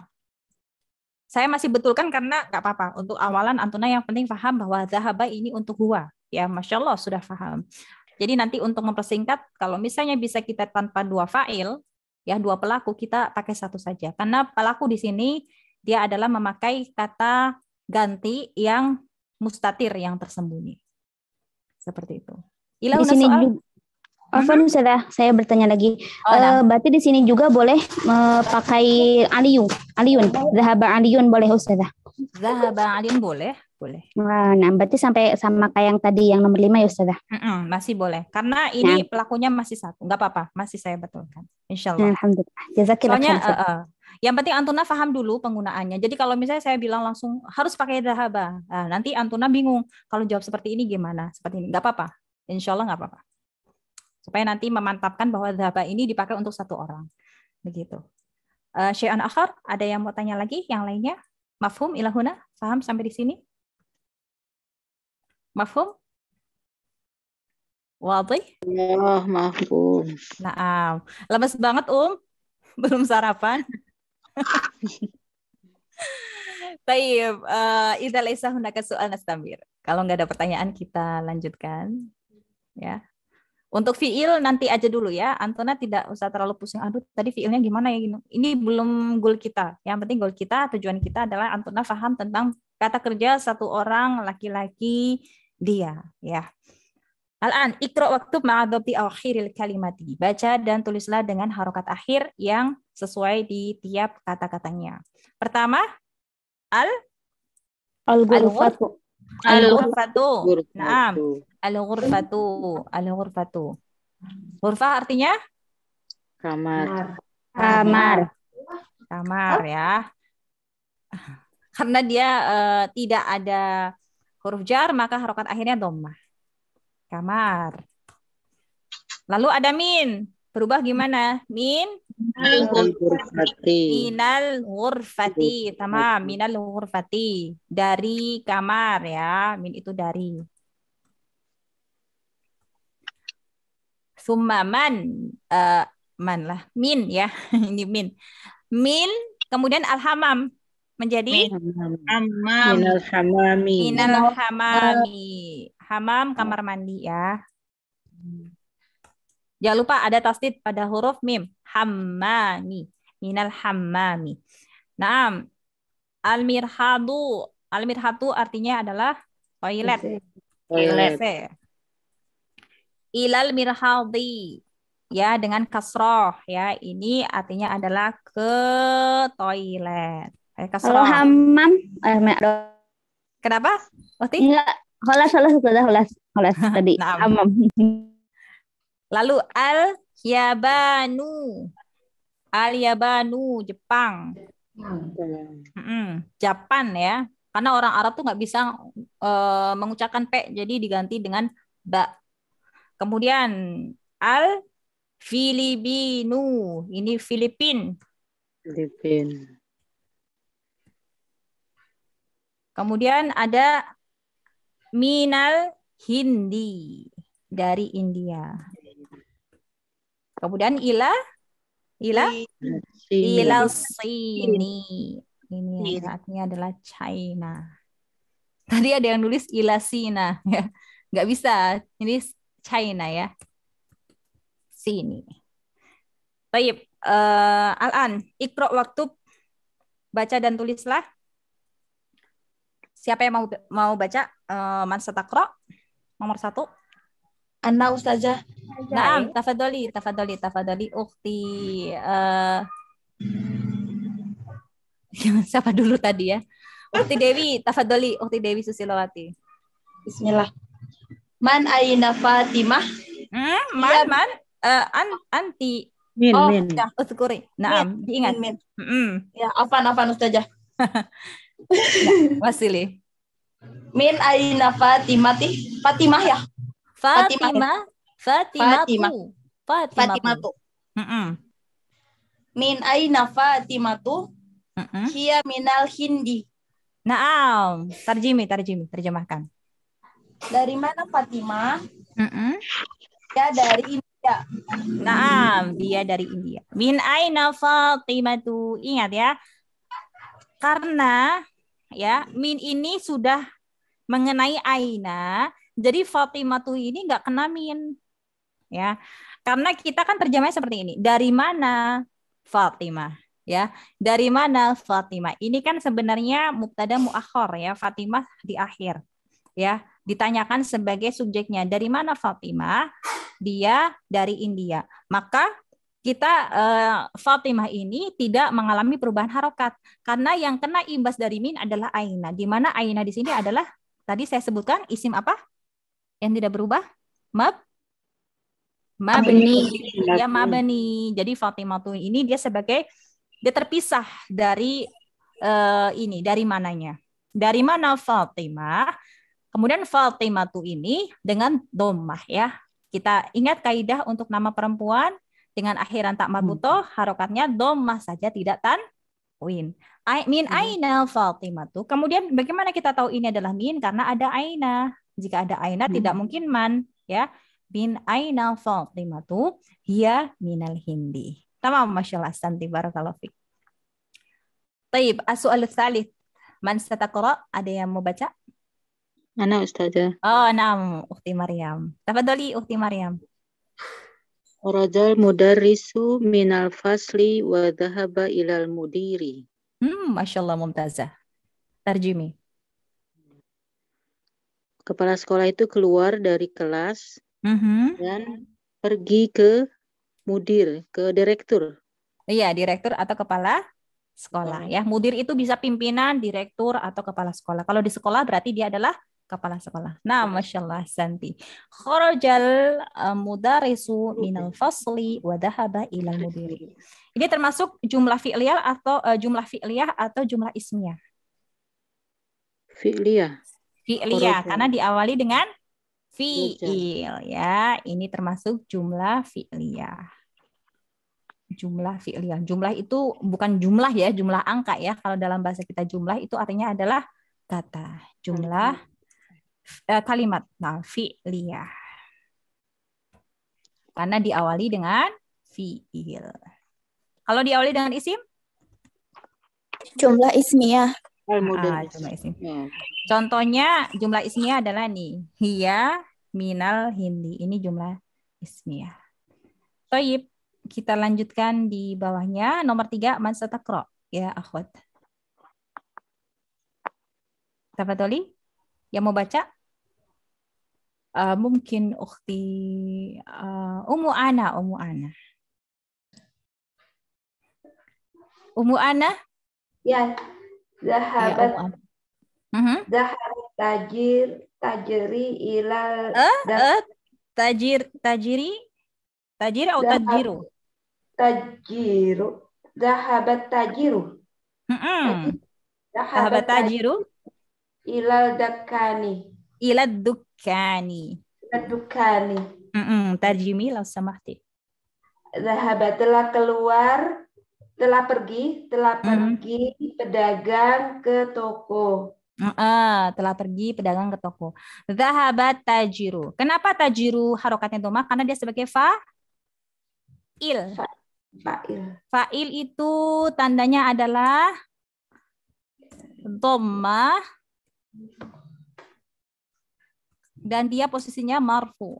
saya masih betulkan karena nggak apa-apa untuk awalan Antuna yang penting paham bahwa zahaba ini untuk gua ya masya Allah sudah paham jadi nanti untuk mempersingkat kalau misalnya bisa kita tanpa dua fa'il ya dua pelaku kita pakai satu saja karena pelaku di sini dia adalah memakai kata ganti yang mustatir yang tersembunyi seperti itu. Ilah di soal? juga Afan sudah. sudah saya bertanya lagi. Oh, iya. eh, berarti di sini juga boleh uh, pakai aliyun, aliyun, zahaba aliyun boleh ustazah. Zahaba aliyun boleh, boleh. Nah, berarti sampai sama kayak yang tadi yang nomor lima ya ustazah. Mm-mm, masih boleh karena ini nah. pelakunya masih satu, Gak apa-apa, masih saya betulkan. Insyaallah. Alhamdulillah. Soalnya uh, uh, yang penting Antuna paham dulu penggunaannya. Jadi kalau misalnya saya bilang langsung harus pakai zahaba, nah, nanti Antuna bingung kalau jawab seperti ini gimana, seperti ini Gak apa-apa. Insyaallah gak apa-apa supaya nanti memantapkan bahwa zaba ini dipakai untuk satu orang. Begitu. Uh, Syai'an akhar, ada yang mau tanya lagi yang lainnya? Mafhum ilahuna? saham sampai di sini? Mafhum? Wadih? Ya, oh, mafhum. Nah, lemes banget, Um. Belum sarapan. Taib, uh, idza laisa ke soal nastamir. Kalau nggak ada pertanyaan kita lanjutkan. Ya. Untuk fiil nanti aja dulu ya. Antona tidak usah terlalu pusing. Aduh, tadi fiilnya gimana ya? Ini belum goal kita. Yang penting goal kita, tujuan kita adalah Antona paham tentang kata kerja satu orang laki-laki dia ya. Al-an ikro waktu ma'adabti akhiril kalimati. Baca dan tulislah dengan harokat akhir yang sesuai di tiap kata-katanya. Pertama, al al Al-ghurfatu. Naam. Al-ghurfatu. Al-ghurfatu. a artinya? Kamar. Kamar. Kamar ya. Karena dia uh, tidak ada huruf jar, maka harokat akhirnya domah. Kamar. Lalu ada min. Berubah gimana? Min? Minal ghurfati. Tamam, minal ghurfati. Dari kamar ya. Min itu dari. Summa man. Uh, man lah. Min ya. Ini min. Min. Kemudian alhamam. Menjadi? min Minal hamami. Minal hamami. Hamam kamar mandi ya. Jangan lupa ada tasdid pada huruf mim. Hammami. Minal hammami. Naam. Al-mirhadu artinya adalah toilet. Toilet. Ilal mirhadi. Ya, dengan kasroh. Ya, ini artinya adalah ke toilet. Eh, Kalau hammam. eh, Kenapa? Oh, Enggak, holas, holas, holas, holas, holas tadi. Nah, Lalu Al Yabanu. Al Yabanu Jepang. Hmm. Hmm. Japan ya. Karena orang Arab tuh nggak bisa uh, mengucapkan p, jadi diganti dengan ba. Kemudian Al Filipinu. Ini Filipin. Filipin. Kemudian ada Minal Hindi dari India. Kemudian ila ila ila sini. Ini artinya adalah China. Tadi ada yang nulis ila sina ya. Nggak bisa. Ini China ya. Sini. Baik, uh, eh, Al-An, ikro waktu baca dan tulislah. Siapa yang mau mau baca? Uh, eh, man satakro nomor satu. Anna Ustazah. Naam, tafadoli, tafadoli, tafadoli. Ukti. Uh, siapa dulu tadi ya? Ukti Dewi, tafadoli. Ukti Dewi Susilowati. Bismillah. Man aina Fatimah? Hmm, iya. man, man. Uh, an, anti. Min, oh, min. Ya, uskuri. Naam, min, diingat. Min, min. Mm Ya, afan, afan Ustazah. Wasili. Min aina Fatimah? Fatimah ya? Fatima Fatima Fatima Fatima Tu, Fatima, Min aina Fatima Fatima, Fatima, Fatima, minal hindi. Naam, tarjimi, tarjimi, terjemahkan. Dari mana Fatima Fatima, Fatima, Dia dari India. Naam, dia dari India. Min aina Fatimatu? Ingat ya. Karena ya, min ini sudah mengenai aina jadi Fatimah tuh ini nggak min, Ya. Karena kita kan terjemahnya seperti ini. Dari mana Fatimah? ya dari mana Fatimah ini kan sebenarnya mubtada muakhor ya Fatimah di akhir ya ditanyakan sebagai subjeknya dari mana Fatimah dia dari India maka kita eh, Fatimah ini tidak mengalami perubahan harokat karena yang kena imbas dari min adalah aina di mana aina di sini adalah tadi saya sebutkan isim apa yang tidak berubah? Mab? Mabni. ini, Ya, mabni. Jadi Fatimah tuh ini dia sebagai dia terpisah dari uh, ini, dari mananya? Dari mana Fatimah? kemudian Fatimah tuh ini dengan domah ya. Kita ingat kaidah untuk nama perempuan dengan akhiran tak mabuto, hmm. harokatnya domah saja tidak tan win. I, min hmm. aina Fatimah tuh. Kemudian bagaimana kita tahu ini adalah min karena ada aina. Jika ada aina hmm. tidak mungkin man, ya. Bin aina Fatimatu hiya minal hindi. Tamam, Masya Allah. Santi barakallahu fik طيب السؤال الثالث من Man Ada yang mau baca? Ana Ustazah. Oh, enam. Ukti Maryam. Tafadhali Ukti Maryam. Rajal mudarrisu minal fasli wa dhahaba ilal mudiri. Hmm, Masya Allah Mumtazah. Tarjimi kepala sekolah itu keluar dari kelas mm-hmm. dan pergi ke mudir, ke direktur. Iya, direktur atau kepala sekolah ya. Mudir itu bisa pimpinan, direktur atau kepala sekolah. Kalau di sekolah berarti dia adalah kepala sekolah. Nah, iya. masya Allah, Santi. Khorojal eh, mudarisu minal fasli wadahaba ilal iya. mudir. Ini termasuk jumlah fi'liyah atau uh, jumlah fi'liyah atau jumlah ismiyah? Fi'liyah. Fi'liyah karena diawali dengan fi'il ya. Ini termasuk jumlah fi'liyah. Jumlah fi'liyah. Jumlah itu bukan jumlah ya, jumlah angka ya. Kalau dalam bahasa kita jumlah itu artinya adalah kata. Jumlah eh, kalimat. Nah, fi'liyah. Karena diawali dengan fi'il. Kalau diawali dengan isim? Jumlah ismiyah. Ah, jumlah isim. Ya. Contohnya jumlah ismiyah adalah nih, hiya minal hindi. Ini jumlah ismiyah. Toib, kita lanjutkan di bawahnya. Nomor tiga, mansatakro. Ya, akhwat. Tafadoli, yang mau baca? Uh, mungkin ukti uh, ah, Umu Ana, Umu Ana. Umu Ana? Ya, Zahabat. Ya, uh -huh. Mm-hmm. Zahabat tajir Tajiri ilal eh, eh, tajir tajiri tajir atau tajiru? Tajiru. Zahabat tajiru. Dahabat Zahabat tajiru. Ilal dakani. Ilal dukani. Ilal dukani. Mm -mm. Tarjimi lau samahti. Zahabat telah keluar telah pergi, telah hmm. pergi pedagang ke toko. Uh, telah pergi pedagang ke toko. Zahabat tajiru. Kenapa tajiru harokatnya doma? Karena dia sebagai fa'il. Fa'il. Fa'il itu tandanya adalah doma dan dia posisinya marfu.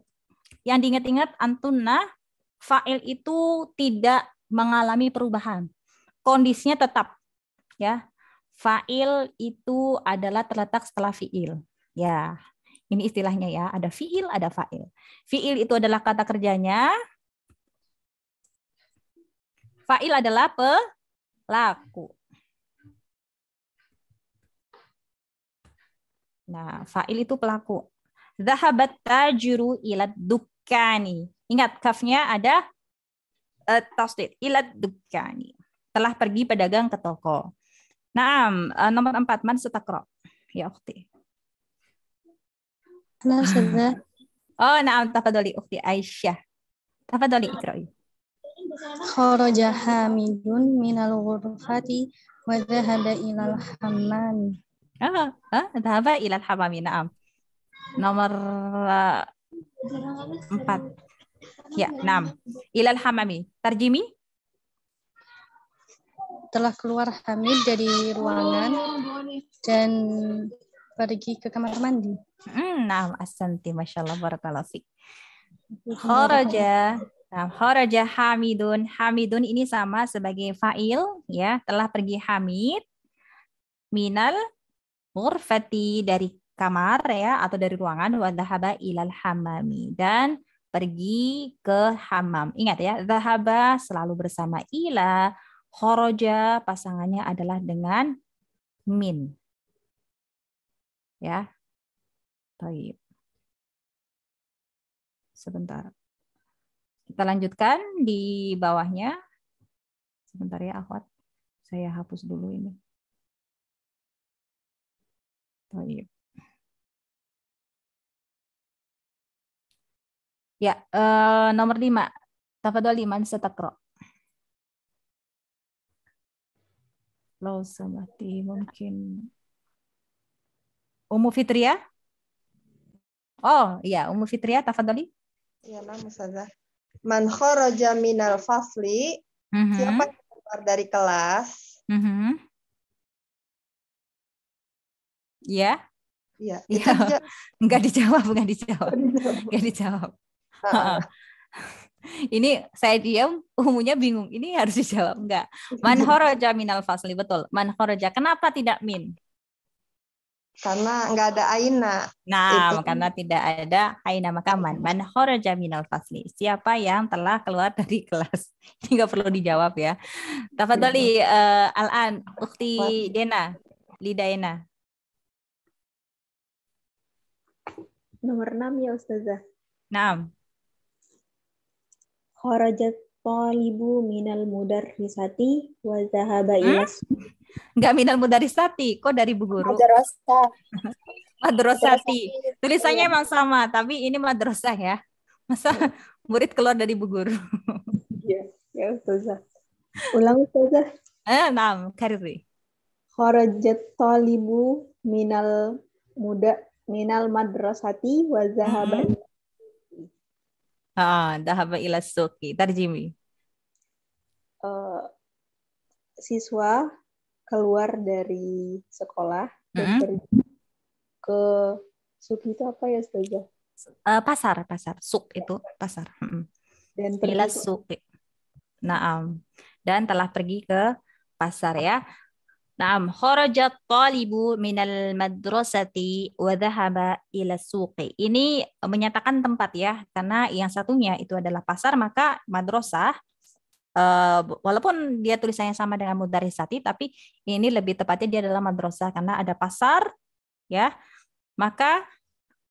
Yang diingat-ingat antuna fa'il itu tidak mengalami perubahan. Kondisinya tetap ya. Fa'il itu adalah terletak setelah fi'il. Ya. Ini istilahnya ya, ada fi'il, ada fa'il. Fi'il itu adalah kata kerjanya. Fa'il adalah pelaku. Nah, fa'il itu pelaku. Zahabat tajuru ilad dukani. Ingat, kafnya ada Eh, tasdid ilad dukani telah pergi pedagang ke toko. Naam, uh, nomor empat man setakro. Ya ukti. Nah, sudah. Oh, naam tafadhali ukti Aisyah. Tafadhali ikra'i. Kharaja Hamidun minal ghurfati wa dhahaba ilal hammam. Ah, ah, dhahaba ilal hammam. Naam. Nomor uh, empat. Ya, enam. Ilal hamami. Tarjimi? Telah keluar Hamid dari ruangan dan pergi ke kamar mandi. Hmm, nah, asanti. Masya Allah, barakallahu fiqh. Nah, Hamidun. Hamidun ini sama sebagai fa'il. ya Telah pergi Hamid. Minal murfati dari kamar ya atau dari ruangan wadahaba ilal hamami dan pergi ke hamam. Ingat ya, zahaba selalu bersama ila, khoroja pasangannya adalah dengan min. Ya. Baik. Sebentar. Kita lanjutkan di bawahnya. Sebentar ya, akhwat. Saya hapus dulu ini. Baik. Ya, uh, nomor lima. Tafadol mansa setakro. Lo samati mungkin. Umu Fitria? Oh, iya, Umu Fitria tafadhali. Iya, Mam Ustazah. Man khoroja minal fasli. Mhm. Siapa yang keluar dari kelas? mm Iya. Iya. Iya. Enggak dijawab, enggak dijawab. Enggak dijawab ini saya diam umumnya bingung ini harus dijawab enggak man kharaja minal fasli betul man kharaja kenapa tidak min karena nggak ada aina nah itu. karena tidak ada aina maka man man kharaja minal fasli siapa yang telah keluar dari kelas ini nggak perlu dijawab ya tafadhali uh, iya. eh, An, ukti dena lidaina nomor enam ya ustazah Enam kharajat talibu minal mudarrisati wa zahaba hmm? Enggak minal mudarrisati, kok dari bu guru? Madrasah. Madrasati. Tulisannya iya. emang sama, tapi ini madrasah ya. Masa iya. murid keluar dari bu guru? Iya, ya Ustazah. Ulang Ustazah. Eh, enam, kariri. Kharajat talibu minal muda minal madrasati wa zahaba -hmm dah ذهب ila suki. Tarjimi. uh, eh, siswa keluar dari sekolah mm -hmm. dan mm-hmm. ke suki itu apa ya saja uh, eh, pasar pasar suk itu pasar mm -hmm. dan pergi Ila suk naam dan telah pergi ke pasar ya Naam, kharajat talibu minal madrasati wa dhahaba ila suqi. Ini menyatakan tempat ya, karena yang satunya itu adalah pasar, maka madrasah Uh, walaupun dia tulisannya sama dengan mudarisati, tapi ini lebih tepatnya dia adalah madrasah karena ada pasar, ya. Maka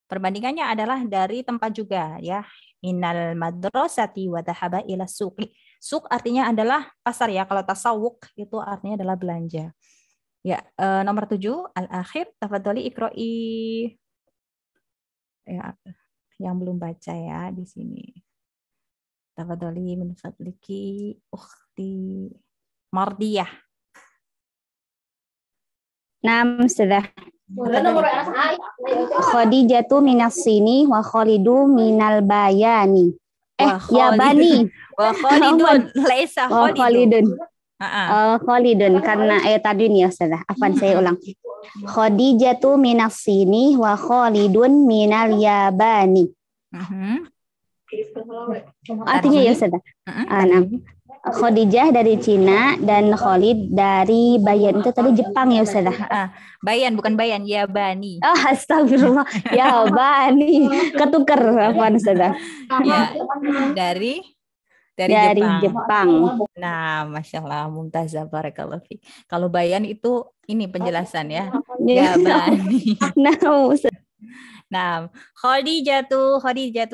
perbandingannya adalah dari tempat juga, ya. Minal madrasati wa dhahaba ila suqi. Suk artinya adalah pasar ya. Kalau tasawuk itu artinya adalah belanja. Ya, eh, nomor tujuh, al-akhir, tafadholi ikroi. Ya, yang belum baca ya di sini. Tafadholi min fadliki ukhti Mardiyah. Nam sudah. Khadijatu minas sini wa Khalidu minal bayani. Eh, ya bani. Wa Khalidun, laisa Khalidun. Uh, oh, kholidun karena eh tadi nih Ustazah, Apaan hmm. saya ulang. Khadijatu minas sini wa kholidun minal yabani. Mm-hmm. Artinya ya Ustazah. Uh-huh. Khadijah dari Cina dan Khalid dari Bayan itu tadi Jepang ya Ustazah. bayan bukan Bayan, Yabani. Oh, astagfirullah. Yabani. Ketuker apa Ustazah? Ya, dari dari, dari Jepang. Jepang. Nah, masya Allah, Mumtazah Barakallahu Kalau Bayan itu ini penjelasan ya. Ya, berani. Nah, Nah, Khadi jatuh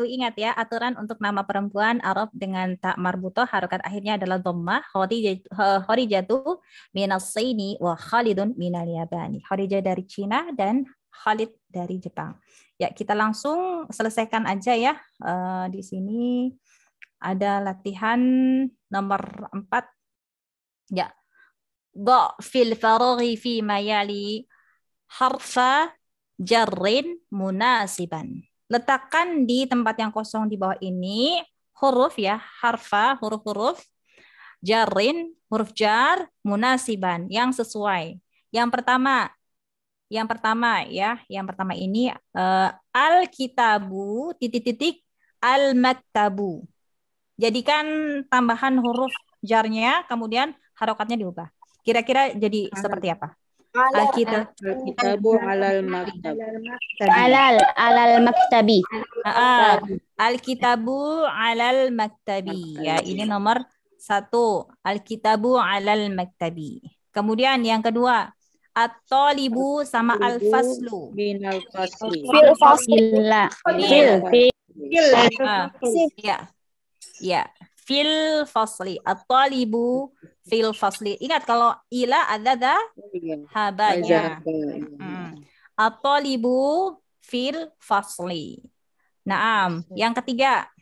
ingat ya aturan untuk nama perempuan Arab dengan tak marbuto harokat akhirnya adalah dhammah. Eh, jatuh minal Saini wa Khalidun minal Yabani. Khadijah dari Cina dan Khalid dari Jepang. Ya, kita langsung selesaikan aja ya uh, di sini ada latihan nomor empat, Ya. do fil faraghi fi mayali harfa Jarin, munasiban. Letakkan di tempat yang kosong di bawah ini huruf ya, harfa, huruf-huruf jarin huruf jar munasiban yang sesuai. Yang pertama, yang pertama ya, yang pertama ini uh, al-kitabu titik-titik al-maktabu jadikan tambahan huruf jarnya kemudian harokatnya diubah. Kira-kira jadi seperti apa? Al kita alal maktab. Alal alal maktabi. Al kitabu alal maktabi. Ya, ini nomor satu. Al kitabu alal maktabi. Kemudian yang kedua, at-talibu sama al-faslu. Binal Fil Fil. Fil. Ya, fil fasli. At-talibu fil fasli. Ingat kalau ila ada da iya. habanya. atau hmm. At-talibu fil fasli. Naam. Yang ketiga.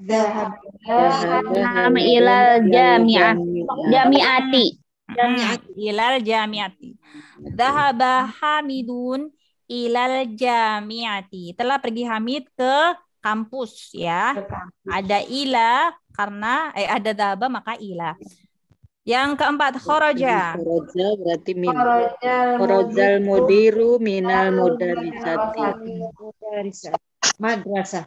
Naam ilal jami'ah. Jami'ati. Hmm. Ilal jami'ati. Dahabah Hamidun ilal jami'ati. Telah pergi Hamid ke kampus ya. Ada ila karena eh ada daba maka ila. Yang keempat, khoroja. Khoroja berarti min. Khorojal mudiru minal mudarisati. Madrasah.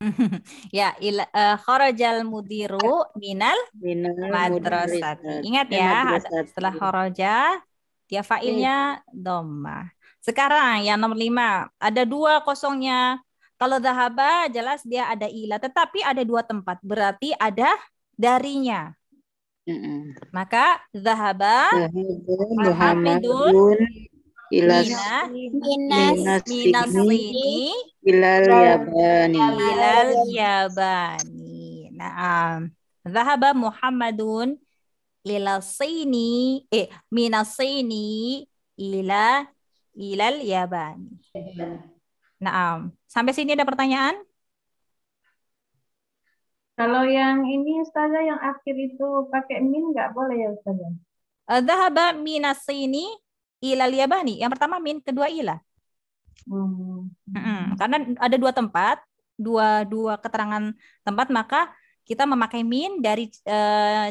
ya, il, uh, eh, khorojal mudiru minal, minal madrasati. Ingat ya, setelah khoroja, dia failnya iya. doma. Sekarang yang nomor lima, ada dua kosongnya kalau dahaba jelas dia ada ila, tetapi ada dua tempat. Berarti ada darinya. Maka dahaba Muhammadun ila minas ilal yabani. Ilal yabani. dahaba Muhammadun ila sini eh minas sini ila ilal yabani. Naam. Sampai sini ada pertanyaan? Kalau yang ini Ustazah yang akhir itu pakai min nggak boleh ya Ustazah? Zahaba eh, minas ini ila yabani. Yang pertama min, kedua ila. Hmm. Hmm, karena ada dua tempat, dua dua keterangan tempat maka kita memakai min dari e,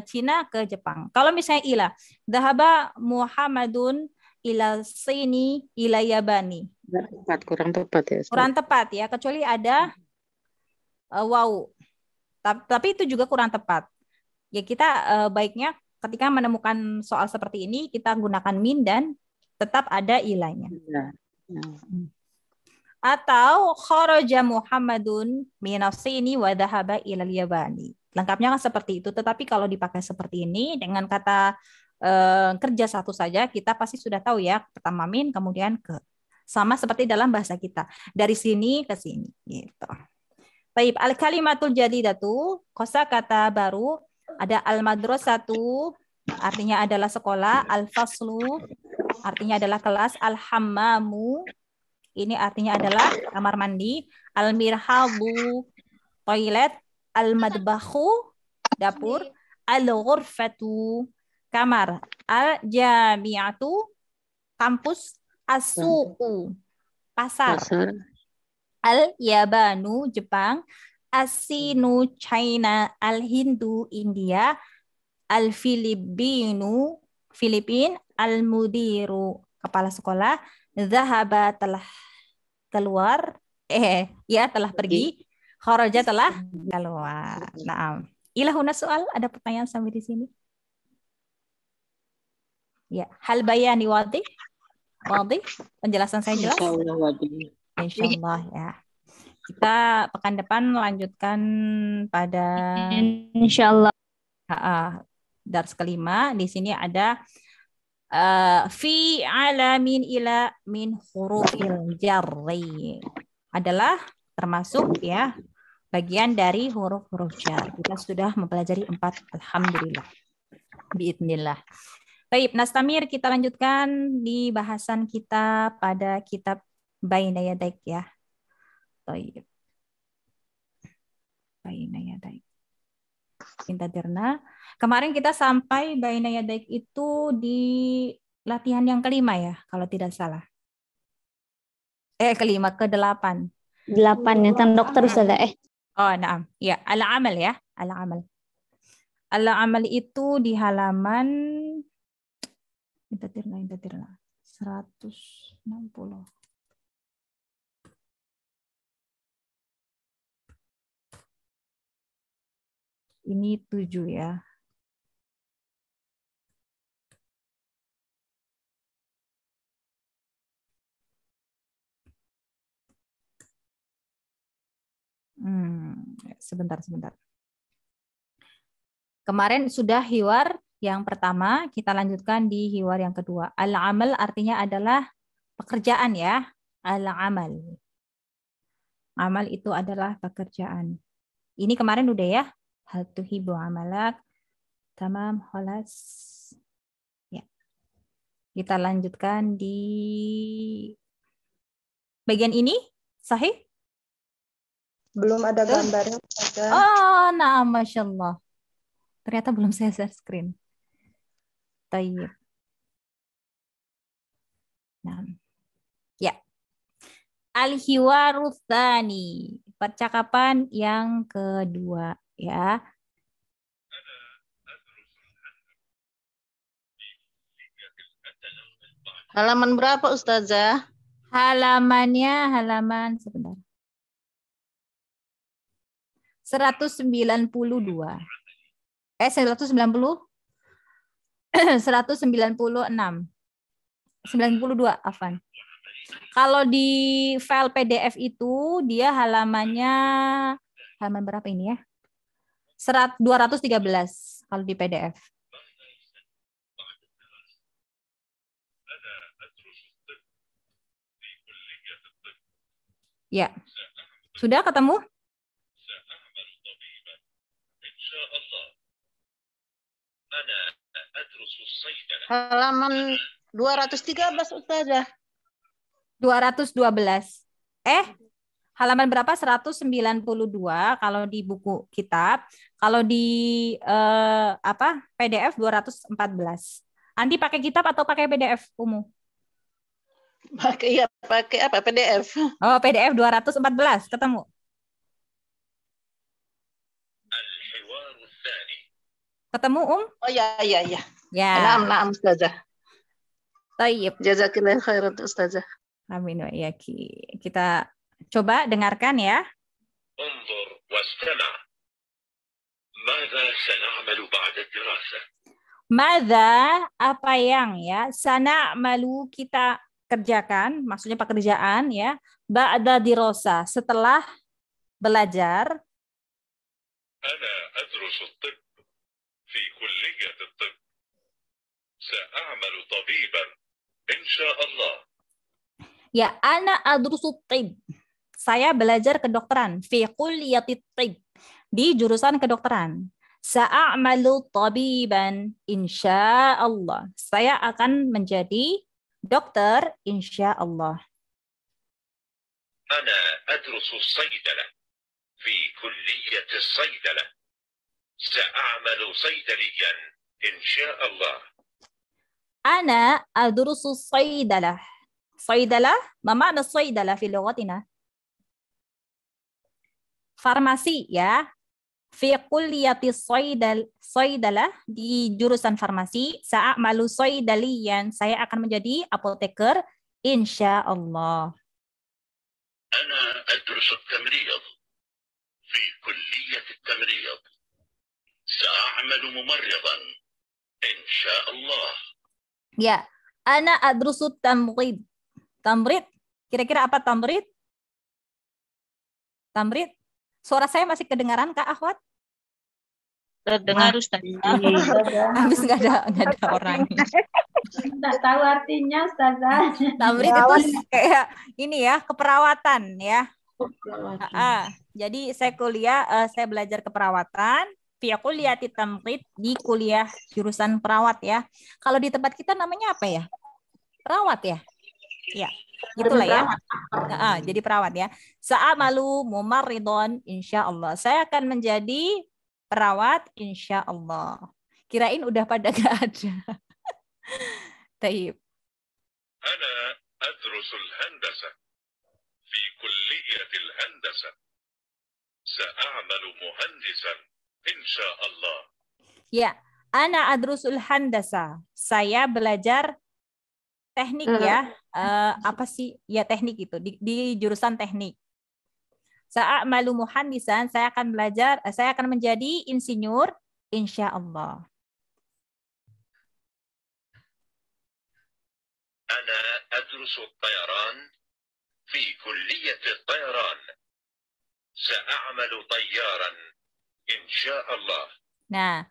Cina ke Jepang. Kalau misalnya ila, Zahaba Muhammadun ila sini ila yabani tepat, kurang tepat ya. Ustaz. Kurang tepat ya, kecuali ada uh, eh, wow. Ta tapi itu juga kurang tepat. Ya kita uh, baiknya ketika menemukan soal seperti ini kita gunakan min dan tetap ada ilahnya. Ya. ya. Hmm. Atau kharaja Muhammadun minasini ini dhahaba ilal yabani. Lengkapnya kan seperti itu, tetapi kalau dipakai seperti ini dengan kata eh, kerja satu saja kita pasti sudah tahu ya pertama min kemudian ke sama seperti dalam bahasa kita. Dari sini ke sini. Gitu. Baik, al-kalimatul jadidatu, kosa kata baru, ada al-madrasatu, artinya adalah sekolah, al-faslu, artinya adalah kelas, al-hammamu, ini artinya adalah kamar mandi, al-mirhabu, toilet, al-madbahu, dapur, al-ghurfatu, kamar, al-jami'atu, kampus, Asuku nah. pasar. pasar. Al Yabanu Jepang, Asinu China, Al Hindu India, Al Filipino Filipin, Al Mudiru kepala sekolah, Zahaba telah keluar, eh ya telah pergi, Khoroja telah keluar. Nah, ilahuna soal ada pertanyaan sampai di sini. Ya, hal bayani wadih? Maldi, penjelasan saya jelas? Insya Allah, ya. Kita pekan depan lanjutkan pada Insya Allah. Dars kelima, di sini ada fi eh, fi alamin ila min hurufil jarri adalah termasuk ya bagian dari huruf-huruf jar. Kita sudah mempelajari empat alhamdulillah. Bismillah. Baik, Nastamir, kita lanjutkan di bahasan kita pada kitab Daik ya. Baik. Daik. Cinta Dirna. Kemarin kita sampai Daik itu di latihan yang kelima ya, kalau tidak salah. Eh, kelima, ke delapan. Delapan, yang tentang dokter sudah Eh. Oh, naam. Ya, ala amal ya. Ala amal. Ala amal itu di halaman Inta tirna, inta tirna. 160. Ini 7 ya. Hmm, sebentar, sebentar. Kemarin sudah hiwar yang pertama, kita lanjutkan di hiwar yang kedua. Al-amal artinya adalah pekerjaan ya. Al-amal. Amal itu adalah pekerjaan. Ini kemarin udah ya. Hal tuhibu amalak. Tamam, holas. Ya. Kita lanjutkan di bagian ini. Sahih? Belum ada gambarnya. Oh, nah, Masya Allah. Ternyata belum saya share screen. طيب نعم ya الحوار الثاني percakapan yang kedua ya Halaman berapa Ustazah? Halamannya halaman sebentar. 192. Eh 190? 196. 92 Afan. Kalau di file PDF itu dia halamannya halaman berapa ini ya? 213 kalau di PDF. Ya. Sudah ketemu? Halaman 213 Ustazah. 212. Eh, halaman berapa? 192 kalau di buku kitab. Kalau di eh, apa? PDF 214. Andi pakai kitab atau pakai PDF, Umu? Pakai ya, pakai apa? PDF. Oh, PDF 214 ketemu. Ketemu, Um? Oh iya, iya, iya. Ya. Na'am, na'am Ustazah. Tayyib. Jazakillah khairan Ustazah. Amin wa yaki. Kita coba dengarkan ya. انظر واستمع. Mada sana'amalu ba'da الدراسة؟ Mada apa yang ya sana malu kita kerjakan maksudnya pekerjaan ya ba'da dirosa setelah belajar ana adrusu tib fi kulliyat tib سأعمل طبيبا إن شاء الله Ya, أنا أدرس الطب. Saya belajar kedokteran. Fi tib. Di jurusan kedokteran. Sa'amalu tabiban insya Allah. Saya akan menjadi dokter insya Allah. Ana adrusu Fi Sa'amalu saydaliyan insya Allah. Ana adrusu saydalah. Saydalah, ma makna saidalah fi lughatina? Farmasi ya. Fi kulliyati saydal saydalah di jurusan farmasi, malu saydalian, Saya akan menjadi apoteker insyaallah. Ana adrusu tamriyad fi kulliyati tamriyad. Saya akan إن شاء الله Ya, ana adrusu tamrid. Tamrid? Kira-kira apa tamrid? Tamrid? Suara saya masih kedengaran Kak Ahwat? Terdengar Ustaz. Habis enggak ada enggak ada orang. Enggak tahu artinya Ustazah. Tamrid itu kayak ini ya, keperawatan ya. Keperawatan. Ah, ah. jadi saya kuliah, eh, saya belajar keperawatan via kuliah tamrid di kuliah jurusan perawat ya. Kalau di tempat kita namanya apa ya? Perawat ya. Ya, gitulah ya. Nah, jadi perawat ya. Saat malu, Mumar Ridon, insya Allah. Saya akan menjadi perawat insya Allah. Kirain udah pada gak ada. Taib. Ana adrusul handasa fi kulliyatil handasa. Sa'amalu muhandisan Insya Allah. Ya, ana adrusul handasa. Saya belajar teknik ya. Uh, apa sih? Ya teknik itu di, di jurusan teknik. Saat malu muhandisan, saya akan belajar, eh, saya akan menjadi insinyur, insya Allah. أنا أدرس الطيران في كلية الطيران سأعمل طيارا Insya Nah,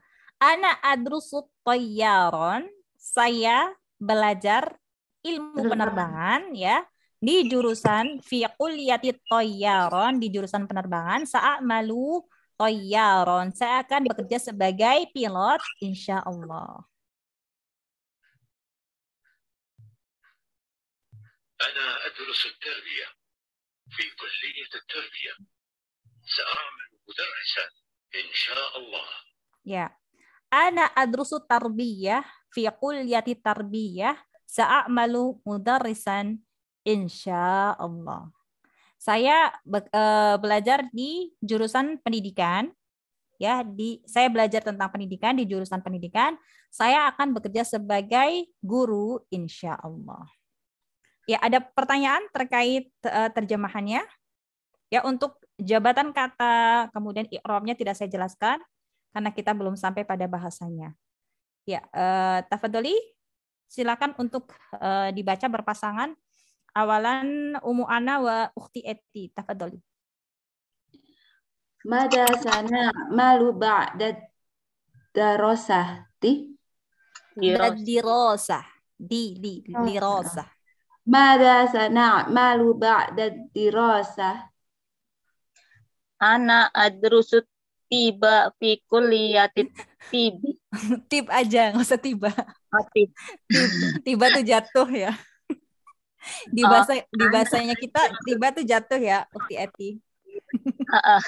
anak adrusut toyaron, saya belajar ilmu penerbangan ya di jurusan fi toyaron di jurusan penerbangan saat malu toyaron saya akan bekerja sebagai pilot insya Allah. أنا Insya Allah. Ya. Ana adrusu tarbiyah fi kulliyati tarbiyah sa'amalu mudarrisan insya Allah. Saya be eh, belajar di jurusan pendidikan ya di saya belajar tentang pendidikan di jurusan pendidikan saya akan bekerja sebagai guru insya Allah ya ada pertanyaan terkait uh, terjemahannya ya untuk Jabatan kata, kemudian i'rabnya tidak saya jelaskan karena kita belum sampai pada bahasanya. Ya, eh, tafadoli, silakan untuk eh, dibaca berpasangan awalan umu ana wa ukhti eti Tafadoli. Mada sana malu ba'dad darosah di dirosah di di oh. dirosah. Mada sana malu di, Ana adrusut tiba fi kulliyatit tibi. tib aja, nggak usah tiba. Ah, tib tiba tuh jatuh ya. Di bahasa oh, di bahasanya kita tiba tuh jatuh ya, Ukti Eti. oh ah, ah.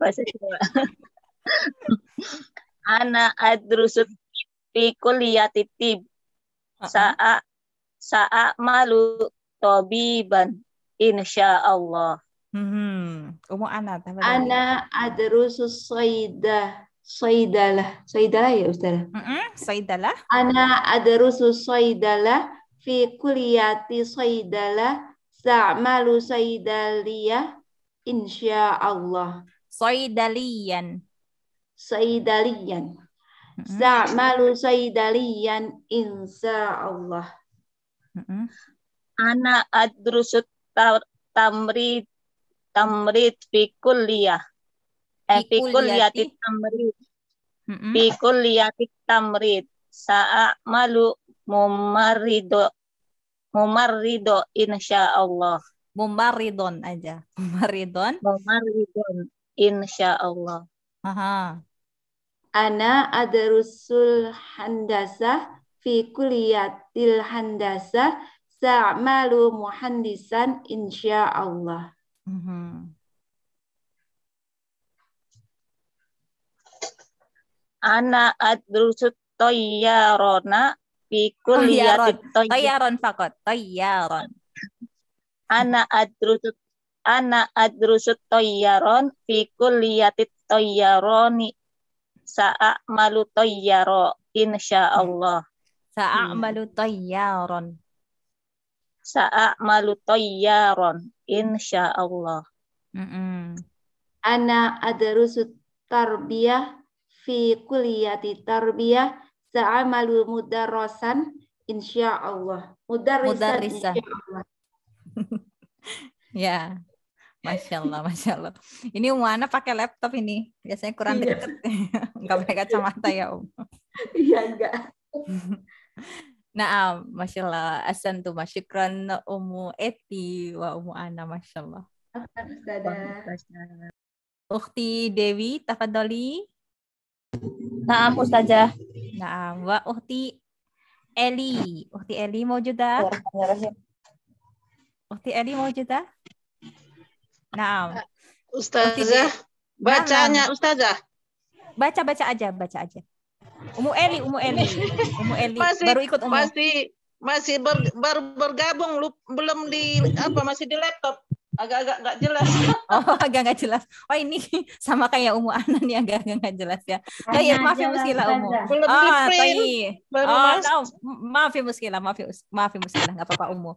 bahasa Jawa. Ana adrusut fi kulliyatit tib. Sa'a sa'a malu tobiban insya Allah. Hmm. Umu ana ya, mm-hmm. Ana adrusu soida. Soidalah. Soidalah ya Ustaz? Mm -mm. Soidalah. Ana adrusu soidalah fi kuliyati soidalah sa'malu soidaliyah insya Allah. Soidaliyan. Soidaliyan. Sa'malu soidaliyan insya Allah. Mm -hmm. Ana adrusu tamrid tamrid fi kulliyah. Eh fi kulliyati tamrid. Mm -hmm. tamrid. kulliyati malu mumarido. Mumarido insya Allah. Mumaridon aja. Mumaridon insya Allah. Aha. Ana adrusul handasah fi kuliyatil handasah sa'malu muhandisan Allah. Anak mm-hmm. Ana adrusut toyarona pikul kulliyati toyaron. Oh, toyaron fakot. Toyaron. Ana adrusut Ana adrusut toyaron pikul kulliyati toyaroni sa'a malu toyaro Allah Sa'a hmm. malu toyaron. Sa'a malu toyaron. Insya Allah. Mm -hmm. Ana adrusu tarbiyah fi kulliyati tarbiyah sa'amalu rosan, insya Allah. Mudarrisan, risa. ya. Masya Allah, Masya Allah. Ini mana pakai laptop ini. Biasanya kurang iya. deket. enggak pakai kacamata ya, Om. Iya, enggak. Naam, Masya Allah. Asantu masyukran umu eti wa umu ana, Masya Allah. Ukti Dewi, tafadoli. Naam, Ustazah. Naam, wa ukti Eli. Ukti Eli mau juga? Ukti Eli mau juga? Naam. Ustazah, bacanya Ustazah. Baca-baca aja, baca aja. Umu Eli, Umu Eli, Umu Eli. Masih, baru ikut Umu. Masih masih ber, baru bergabung lu, belum di apa masih di laptop agak-agak nggak jelas oh agak nggak jelas oh ini sama kayak umu anan ya agak-agak nggak jelas ya oh, ya maaf ya muskila umu belum oh, baru oh no. maaf ya muskila maaf ya maaf ya muskila nggak apa-apa umu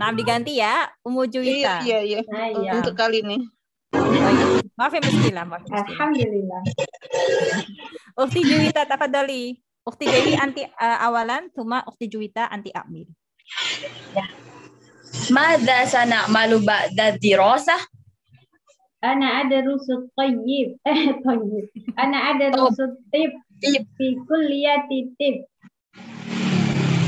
nah diganti ya umu juwita iya iya, iya. Nah, iya. untuk kali ini oh, iya maaf ya, mesti lah. Alhamdulillah. Ukti Juwita, tafadali. Ukti Dewi anti uh, awalan, cuma Ukti Juwita anti akhir. Ya. Mada sana malu ba'da dirosa? Ana ada Rusut tayyib. Eh, tayyib. Ana ada Rusut tip. Tip. Di kuliah titip.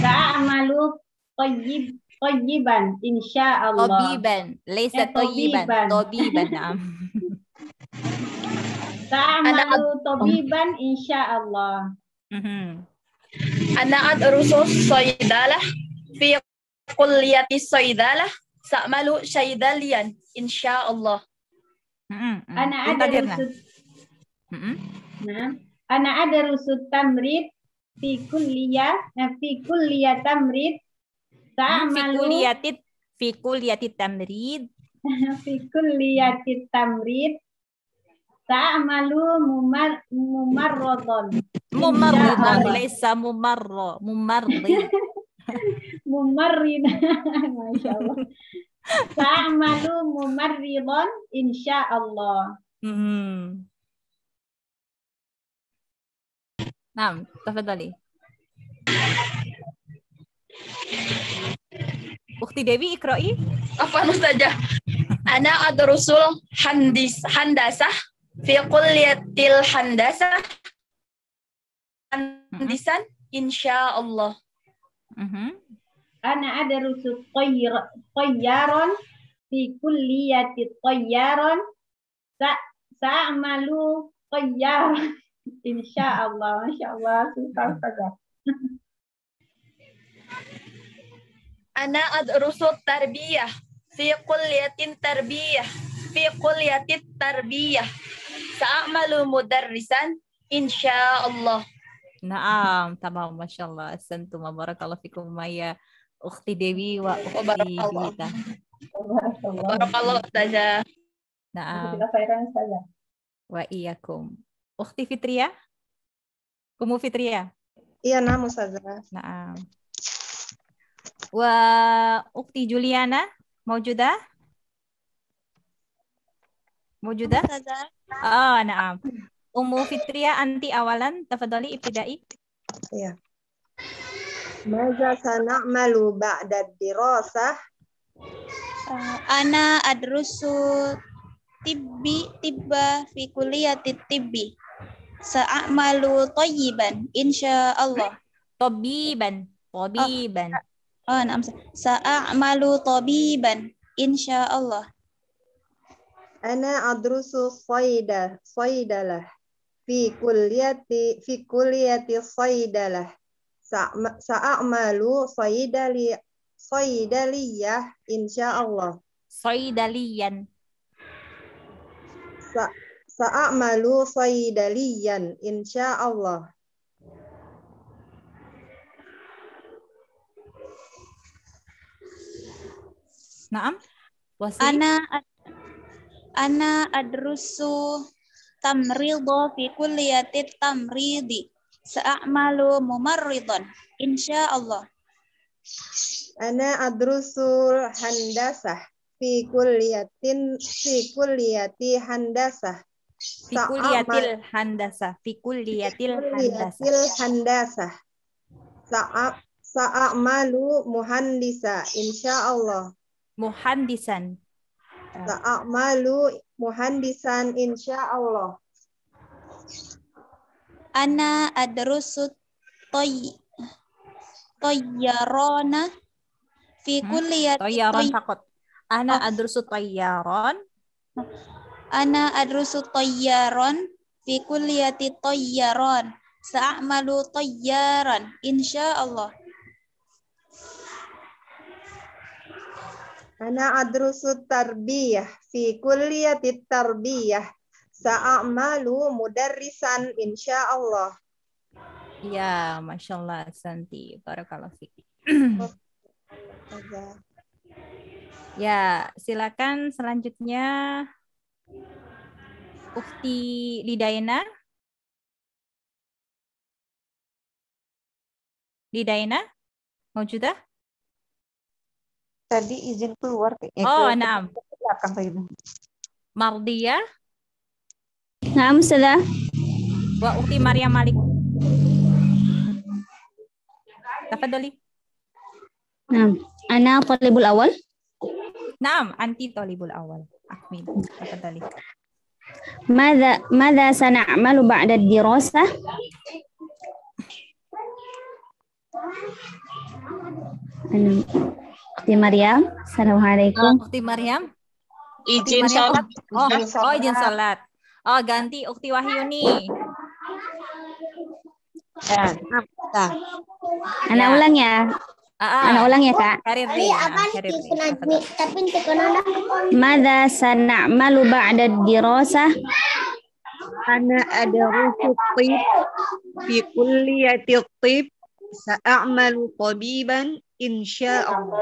Sa'a malu tayyib. Tayyiban, insya Allah. Tobiban. Lesa eh, tayyiban. Tobiban, na'am. Ta'amalu tabiban insya'Allah. Mm-hmm. Ana'at rusus Syidalah, fi kulliyati sayyidalah sa'malu syaidalian insya'Allah. Mm-hmm. Ana ada rusut. Mm-hmm. Nah, ana ada rusut tamrid fi kulliyah, nah, fi kulliyah tamrid ta'amalu. Fi kulliyatit fi kulliyatit tamrid. fi kulliyatit tamrid Ta'amalu mumar mumarrodon. Mumarridon, iya. laisa mumarro, mumarri. Mumarrina, Masya Allah. Ta'amalu mumarridon, insya Allah. Hmm. Naam, tafadhali. Bukti Dewi ikrai. Apa mustajab? Ana adrusul handis handasah fi kulliyatil handasa mm-hmm. handisan insya Allah. Anak mm-hmm. Ana ada rusul koyaron fi kulliyatil koyaron sa insya Allah, Insya Allah, susah saja. Ana adrusu tarbiyah fi kulliyatin tarbiyah fi kulliyatin tarbiyah سأعمل مدرسا إن شاء الله نعم تمام ما شاء الله أحسنتم وبارك الله فيكم مايا أختي ديوي وأختي ديتا وبارك الله أستاذة نعم وإياكم أختي فطرية فطرية Iya, nama Ustazah. Nah. Wa ukti Juliana, mau juda? Mau juda? Oh, naam. Umu Fitria anti awalan tafadhali ibtidai. Iya. Maza sana'malu ba'da dirasah? Ah, ana adrusu tibbi tibba fi kuliyati tibbi. Sa'amalu tayyiban insyaallah. Tabiban. Tabiban. Oh, ah, oh naam. Sa'amalu tabiban insyaallah. Ana adrusu soida soidalah fi kulliyati fi kulliyati soidalah sa'amalu insya allah insyaallah soidaliyan Sa sa'amalu soidaliyan insyaallah Naam. Wasi. Ana Ana adrusu tamridu fi kulliyati tamridi. Sa'amalu mumarridon. Insya Allah. Ana adrusul handasah fi kulliyatin fi kulliyati handasah. Fi kulliyatil handasah. Fi kulliyatil handasah. Sa'a sa'amalu muhandisa insyaallah. Muhandisan. Nah. a'malu muhandisan insya Allah. Ana adrusut toy toyarona fi kulliyati hmm? toyaron toy... takut. Ana oh. adrusut toyaron. Ana adrusut toyaron fi kulliyati toyaron. Sa'amalu toyaron insya Allah. Ana adrusu tarbiyah fi kulliyati tarbiyah. Sa'amalu mudarrisan insyaallah. Ya, Masya Allah, Santi. Barakallah Fik. ya, silakan selanjutnya Ukti Lidaina. Lidaina, mau juga? tadi izin keluar oh, ke eh, Oh, enam. Belakang tadi Mardia? Naam, sudah. Wa Uti Maria Malik. Tafadoli. Naam. Ana talibul awal. Naam, anti talibul awal. Ahmed. Tafadoli. ماذا ماذا سنعمل بعد الدراسة؟ أنا Ukti Mariam, Assalamualaikum. Ukti oh, Mariam. Izin sholat. Oh, oh, izin sholat. Oh, oh, ganti Ukti Wahyuni. Ya. Nah. Anak ya. ulang ya. Ah, ah. anak ulang ya, Kak. Ah, tapi Karirri. Mada sana'malu ba'da dirasah? Ana ada tib fi kulliyati tib sa'amalu tabiban insya iya, Allah.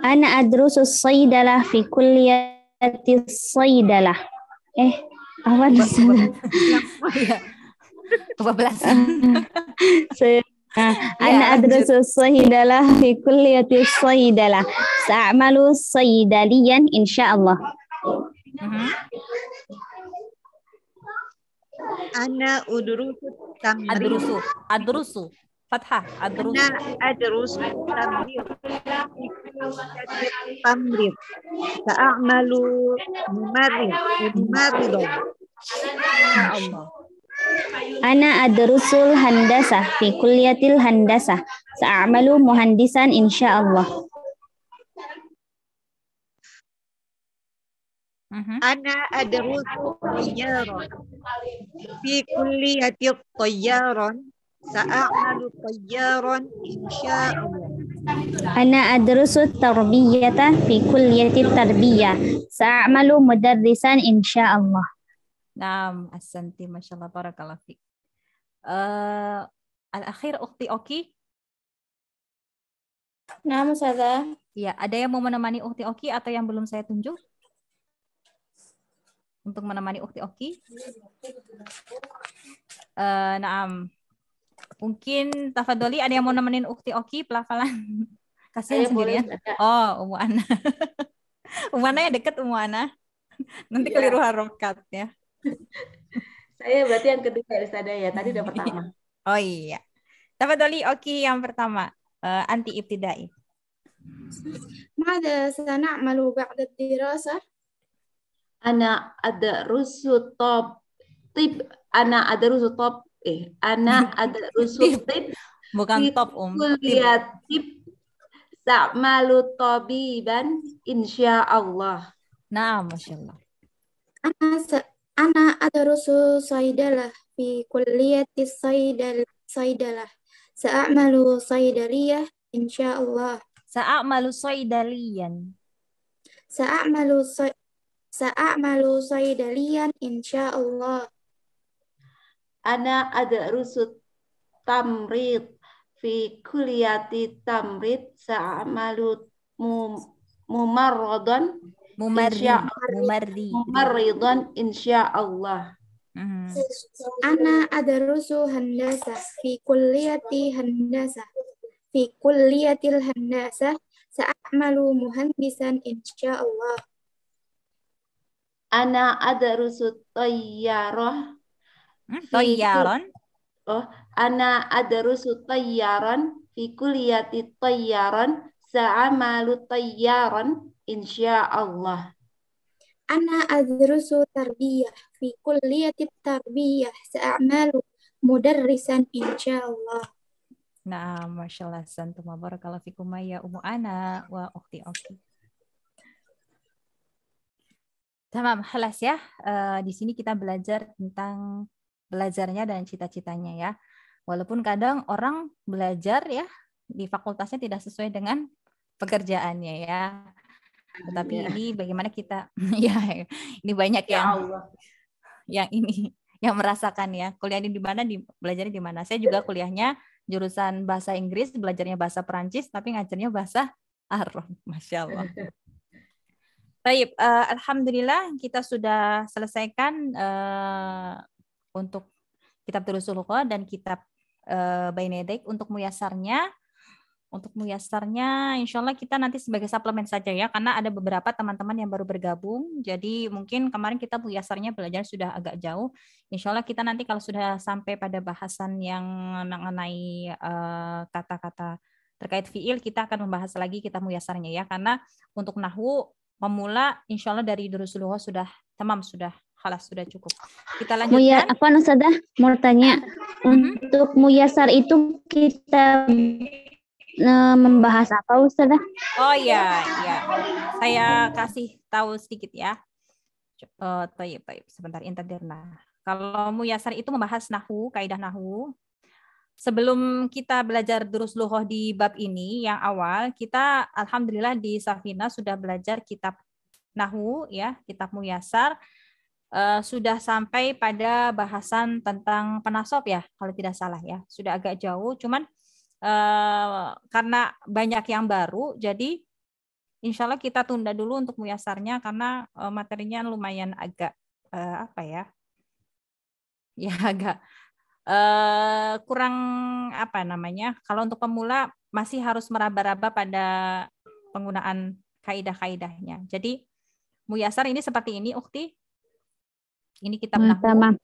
Ana adrusu saydalah fi kulliyati saydalah. Eh, apa di sana? Kebablasan. Saya ah, ya, ana adrusu saydalah fi kulliyati saydalah. Sa'malu saydaliyan insyaallah. uh Ana udrusu tamrin. Adrusu. Adrusu fathah adrus ah, ana adrus eh, tamrir sa'amalu mumarrid mumarridon Ana adrusul handasah fi kulliyatil handasah. Sa'amalu muhandisan insyaallah. Mhm. Ana adrusu tayyaron fi kulliyatil tayyaron Sa'a'adu tayyaran insya'Allah. Ana adrusu tarbiyata fi kulliyati tarbiyah. Sa'amalu mudarrisan insya'Allah. Naam, asanti Masya Allah, barakallah fiqh. Uh, Al-akhir ukhti Oki. Naam, Saza. Iya, ada yang mau menemani ukhti Oki atau yang belum saya tunjuk? Untuk menemani ukhti Oki? Uh, naam. Mungkin Tafadoli ada yang mau nemenin Ukti Oki pelafalan? Kasihan sendirian. Boleh, ya. oh, umuana Ana. ya deket umuana Nanti ya. keliru harokat ya. Saya berarti yang kedua harus ada ya. Tadi udah iya. pertama. Oh iya. Tafadoli Oki yang pertama. Uh, eh, anti ibtidai. sana malu ba'da dirasa? Ana ada rusu top tip Ana ada rusu top eh anak ada tip bukan top um malu Tobi ban insya Allah. Nah, Masya Allah. Ana, ana adrusu saidalah fi kulliyati saidal, saidalah. malu saidaliyah insya Allah. saat malu saat malu Sa'amalu saat malu saidaliyan insya Allah. Ana adrusu tamrid fi kuliyati tamrid sa'amalu mum, mumarridan insyaallah mm. Ana adrusu hannasa fi kuliyati hannasa fi kulliyatil hannasa sa'amalu muhandisan insyaallah Ana adrusu tayyarah Mm-hmm. toyaron. Oh, ana adrusu toyaron fi kulliyati toyaron sa'amalu toyaron insyaallah. Ana adrusu tarbiyah fi kulliyati tarbiyah sa'amalu mudarrisan insyaallah. Nah, Masya Allah, Santum Barakallahu Fikuma ya Umu Ana wa Ukti Okti. Tamam, halas ya. Uh, di sini kita belajar tentang belajarnya dan cita-citanya ya. Walaupun kadang orang belajar ya di fakultasnya tidak sesuai dengan pekerjaannya ya. Tetapi ya. ini bagaimana kita ya ini banyak ya yang Allah. yang ini yang merasakan ya kuliah di mana di belajarnya di mana saya juga kuliahnya jurusan bahasa Inggris belajarnya bahasa Perancis tapi ngajarnya bahasa Arab masya Allah Baik, uh, alhamdulillah kita sudah selesaikan uh, untuk kitab Qur'an dan kitab uh, eh, Bainedek untuk muyasarnya untuk muyasarnya insya Allah kita nanti sebagai suplemen saja ya karena ada beberapa teman-teman yang baru bergabung jadi mungkin kemarin kita muyasarnya belajar sudah agak jauh insya Allah kita nanti kalau sudah sampai pada bahasan yang mengenai kata eh, kata-kata terkait fiil kita akan membahas lagi kita muyasarnya ya karena untuk nahu pemula insya Allah dari Durusuluho sudah tamam sudah kalau sudah cukup. Kita lanjut. Muya, apa nusada mau tanya mhm. untuk muyasar itu kita e, membahas apa Ustazah? Oh ya, ya. Saya kasih tahu sedikit ya. Uh, sebentar Intan Dirna. Kalau muyasar itu membahas nahu, kaidah nahu. Sebelum kita belajar durus luhoh di bab ini yang awal, kita alhamdulillah di Safina sudah belajar kitab nahu ya, kitab muyasar uh, sudah sampai pada bahasan tentang penasop ya, kalau tidak salah ya. Sudah agak jauh, cuman uh, karena banyak yang baru, jadi insya Allah kita tunda dulu untuk muyasarnya karena uh, materinya lumayan agak uh, apa ya, ya agak uh, kurang apa namanya. Kalau untuk pemula masih harus meraba-raba pada penggunaan kaidah-kaidahnya. Jadi muyasar ini seperti ini, Ukti ini kitab Nahu.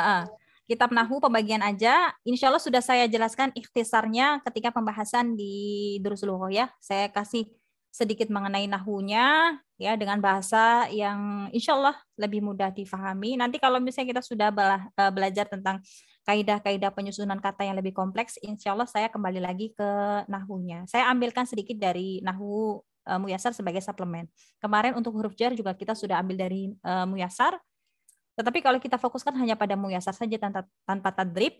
Uh, kitab Nahu pembagian aja. Insya Allah sudah saya jelaskan ikhtisarnya ketika pembahasan di Durusuluh ya. Saya kasih sedikit mengenai nahunya ya dengan bahasa yang insya Allah lebih mudah difahami. Nanti kalau misalnya kita sudah e, belajar tentang kaidah-kaidah penyusunan kata yang lebih kompleks, insya Allah saya kembali lagi ke nahunya. Saya ambilkan sedikit dari nahu e, Muyasar sebagai suplemen. Kemarin untuk huruf jar juga kita sudah ambil dari uh, e, Muyasar. Tetapi kalau kita fokuskan hanya pada muyasar saja tanpa, tanpa tadrib,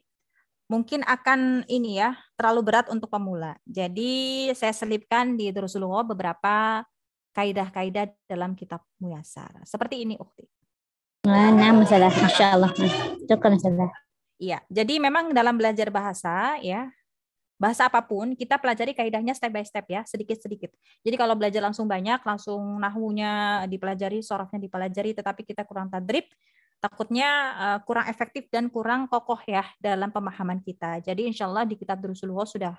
mungkin akan ini ya terlalu berat untuk pemula. Jadi saya selipkan di Durusul beberapa kaidah-kaidah dalam kitab muyasar. Seperti ini, Ukti. Nah, masalah, Masya Allah. Cukup masalah. Iya, jadi memang dalam belajar bahasa ya, bahasa apapun kita pelajari kaidahnya step by step ya, sedikit-sedikit. Jadi kalau belajar langsung banyak, langsung nahwunya dipelajari, sorafnya dipelajari, tetapi kita kurang tadrib, takutnya uh, kurang efektif dan kurang kokoh ya dalam pemahaman kita. Jadi insya Allah di kitab Rasulullah sudah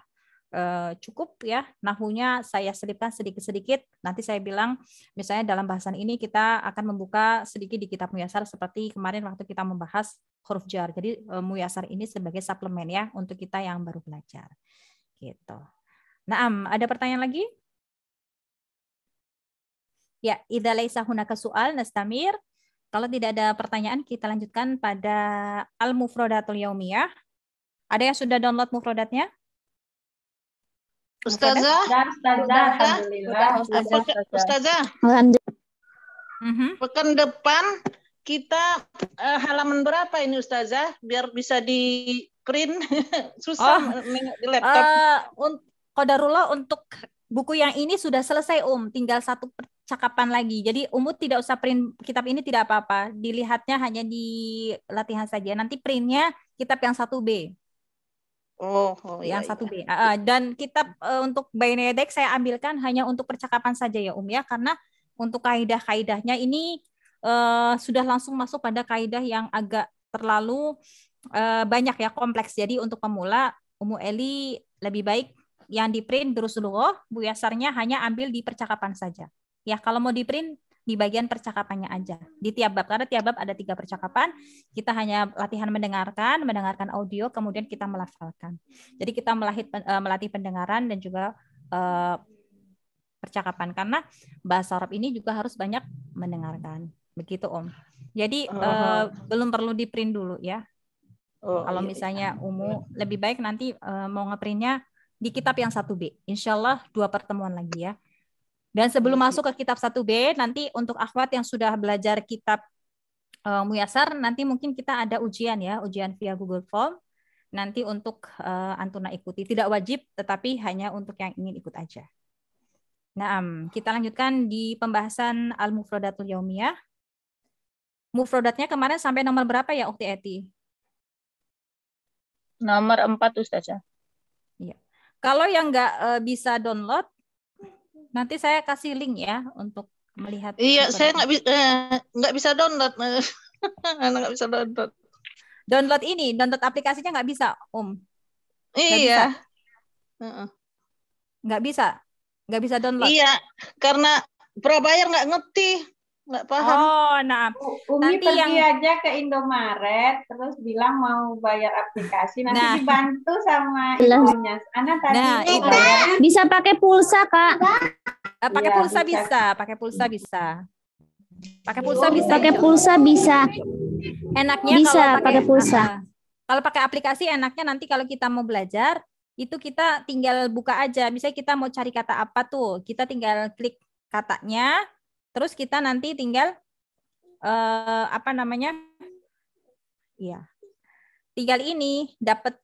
uh, cukup ya nahunya saya selipkan sedikit-sedikit. Nanti saya bilang misalnya dalam bahasan ini kita akan membuka sedikit di kitab Muyasar seperti kemarin waktu kita membahas huruf jar. Jadi uh, Muyasar ini sebagai suplemen ya untuk kita yang baru belajar. Gitu. Nah, ada pertanyaan lagi? Ya, idza laisa hunaka su'al nastamir kalau tidak ada pertanyaan, kita lanjutkan pada Al-Mufrodatul Yaumiyah. Ada yang sudah download mufrodatnya? Ustazah. Ustazah. Ustazah. Ustazah. Ustazah. Alhamdulillah. Pekan depan kita uh, halaman berapa ini Ustazah? Biar bisa di print. Susah oh. di laptop. Uh, un Kodarullah untuk buku yang ini sudah selesai Om. Um. Tinggal satu percakapan lagi. Jadi Umut tidak usah print kitab ini tidak apa-apa. Dilihatnya hanya di latihan saja. Nanti printnya kitab yang 1B. Oh, oh iya, yang iya. satu 1B. Iya. Uh, dan kitab uh, untuk Benedek saya ambilkan hanya untuk percakapan saja ya Um ya karena untuk kaidah-kaidahnya ini uh, sudah langsung masuk pada kaidah yang agak terlalu uh, banyak ya kompleks. Jadi untuk pemula Umu Eli lebih baik yang di print terus dulu. Bu Yasarnya hanya ambil di percakapan saja. Ya, kalau mau di print di bagian percakapannya aja di tiap bab karena tiap bab ada tiga percakapan kita hanya latihan mendengarkan mendengarkan audio kemudian kita melafalkan jadi kita melatih eh, melatih pendengaran dan juga eh, percakapan karena bahasa Arab ini juga harus banyak mendengarkan begitu Om jadi eh, uh -huh. belum perlu di print dulu ya oh, kalau iya, iya. misalnya iya. umum lebih baik nanti eh, mau ngeprintnya di kitab yang satu b Insyaallah dua pertemuan lagi ya. Dan sebelum hmm. masuk ke kitab 1B, nanti untuk akhwat yang sudah belajar kitab uh, eh, Muyasar, nanti mungkin kita ada ujian ya, ujian via Google Form. Nanti untuk uh, Antuna ikuti. Tidak wajib, tetapi hanya untuk yang ingin ikut aja. Nah, kita lanjutkan di pembahasan al mufrodatul Yaumiyah. Mufrodatnya kemarin sampai nomor berapa ya, Ukti Eti? Nomor 4, Ustazah. Iya. Kalau yang nggak uh, bisa download, nanti saya kasih link ya untuk melihat. Iya, saya nggak bisa eh, nggak bisa download, nggak bisa download. Download ini, download aplikasinya nggak bisa, Om. Iya. Nggak bisa, nggak bisa. bisa download. Iya, karena prabayar nggak ngerti nggak paham. Oh, nah. Umi nanti pergi yang... aja ke Indomaret, terus bilang mau bayar aplikasi, nanti nah. dibantu sama ibunya. Anak tadi nah, itu. bisa pakai pulsa, Kak. Nah, pakai ya, pulsa bisa, bisa. pakai pulsa bisa. Pakai pulsa oh, bisa. Pakai pulsa bisa. Enaknya bisa kalau pakai, pakai pulsa. Nah, kalau pakai aplikasi enaknya nanti kalau kita mau belajar itu kita tinggal buka aja. Misalnya kita mau cari kata apa tuh, kita tinggal klik katanya, Terus kita nanti tinggal eh, apa namanya? ya Tinggal ini dapat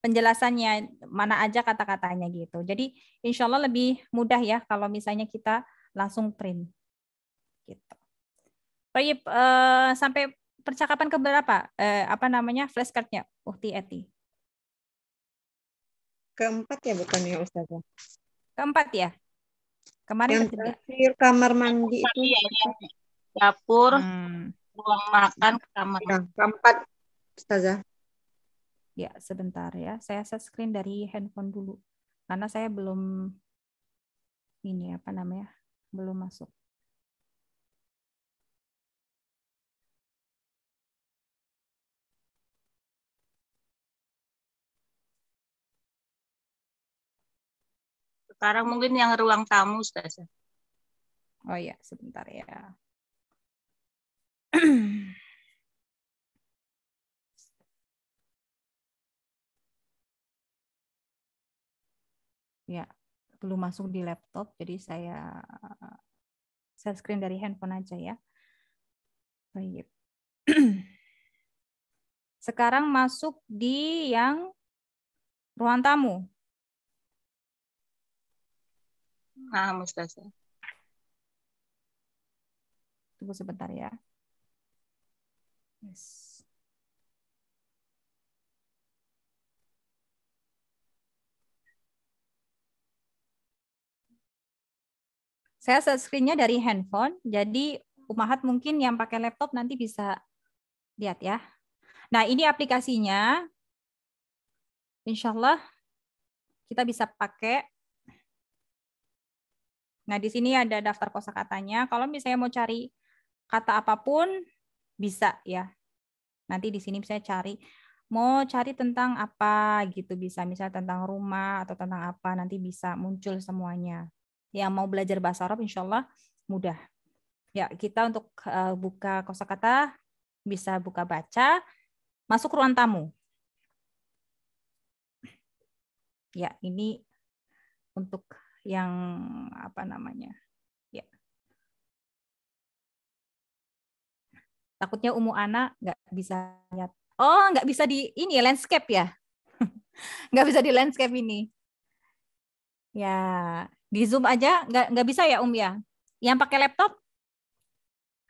penjelasannya mana aja kata-katanya gitu. Jadi insya Allah lebih mudah ya kalau misalnya kita langsung print. Gitu. Proyek eh, sampai percakapan keberapa? Eh, apa namanya flashcardnya? Uhti Eti. Keempat ya bukannya Ustazah? Keempat ya. Kemarin yang terakhir kamar mandi itu ya, dapur, hmm. ruang makan, kamar. Ya, keempat, Ustazah. Ya, sebentar ya. Saya set screen dari handphone dulu. Karena saya belum ini apa namanya? Belum masuk. sekarang mungkin yang ruang tamu Ustazah. Oh iya, sebentar ya. ya, belum masuk di laptop jadi saya share screen dari handphone aja ya. Baik. Sekarang masuk di yang ruang tamu. Nah, Mustasa. Tunggu sebentar ya. Yes. Saya set screen-nya dari handphone, jadi Umahat mungkin yang pakai laptop nanti bisa lihat ya. Nah, ini aplikasinya. Insya Allah kita bisa pakai Nah, di sini ada daftar kosakatanya. Kalau misalnya mau cari kata apapun bisa ya. Nanti di sini bisa cari mau cari tentang apa gitu bisa misal tentang rumah atau tentang apa nanti bisa muncul semuanya. Yang mau belajar bahasa Arab insyaallah mudah. Ya, kita untuk eh, buka kosakata bisa buka baca masuk ruang tamu. Ya, ini untuk yang apa namanya ya takutnya umu anak nggak bisa lihat, oh nggak bisa di ini landscape ya nggak bisa di landscape ini ya di zoom aja nggak nggak bisa ya um ya yang pakai laptop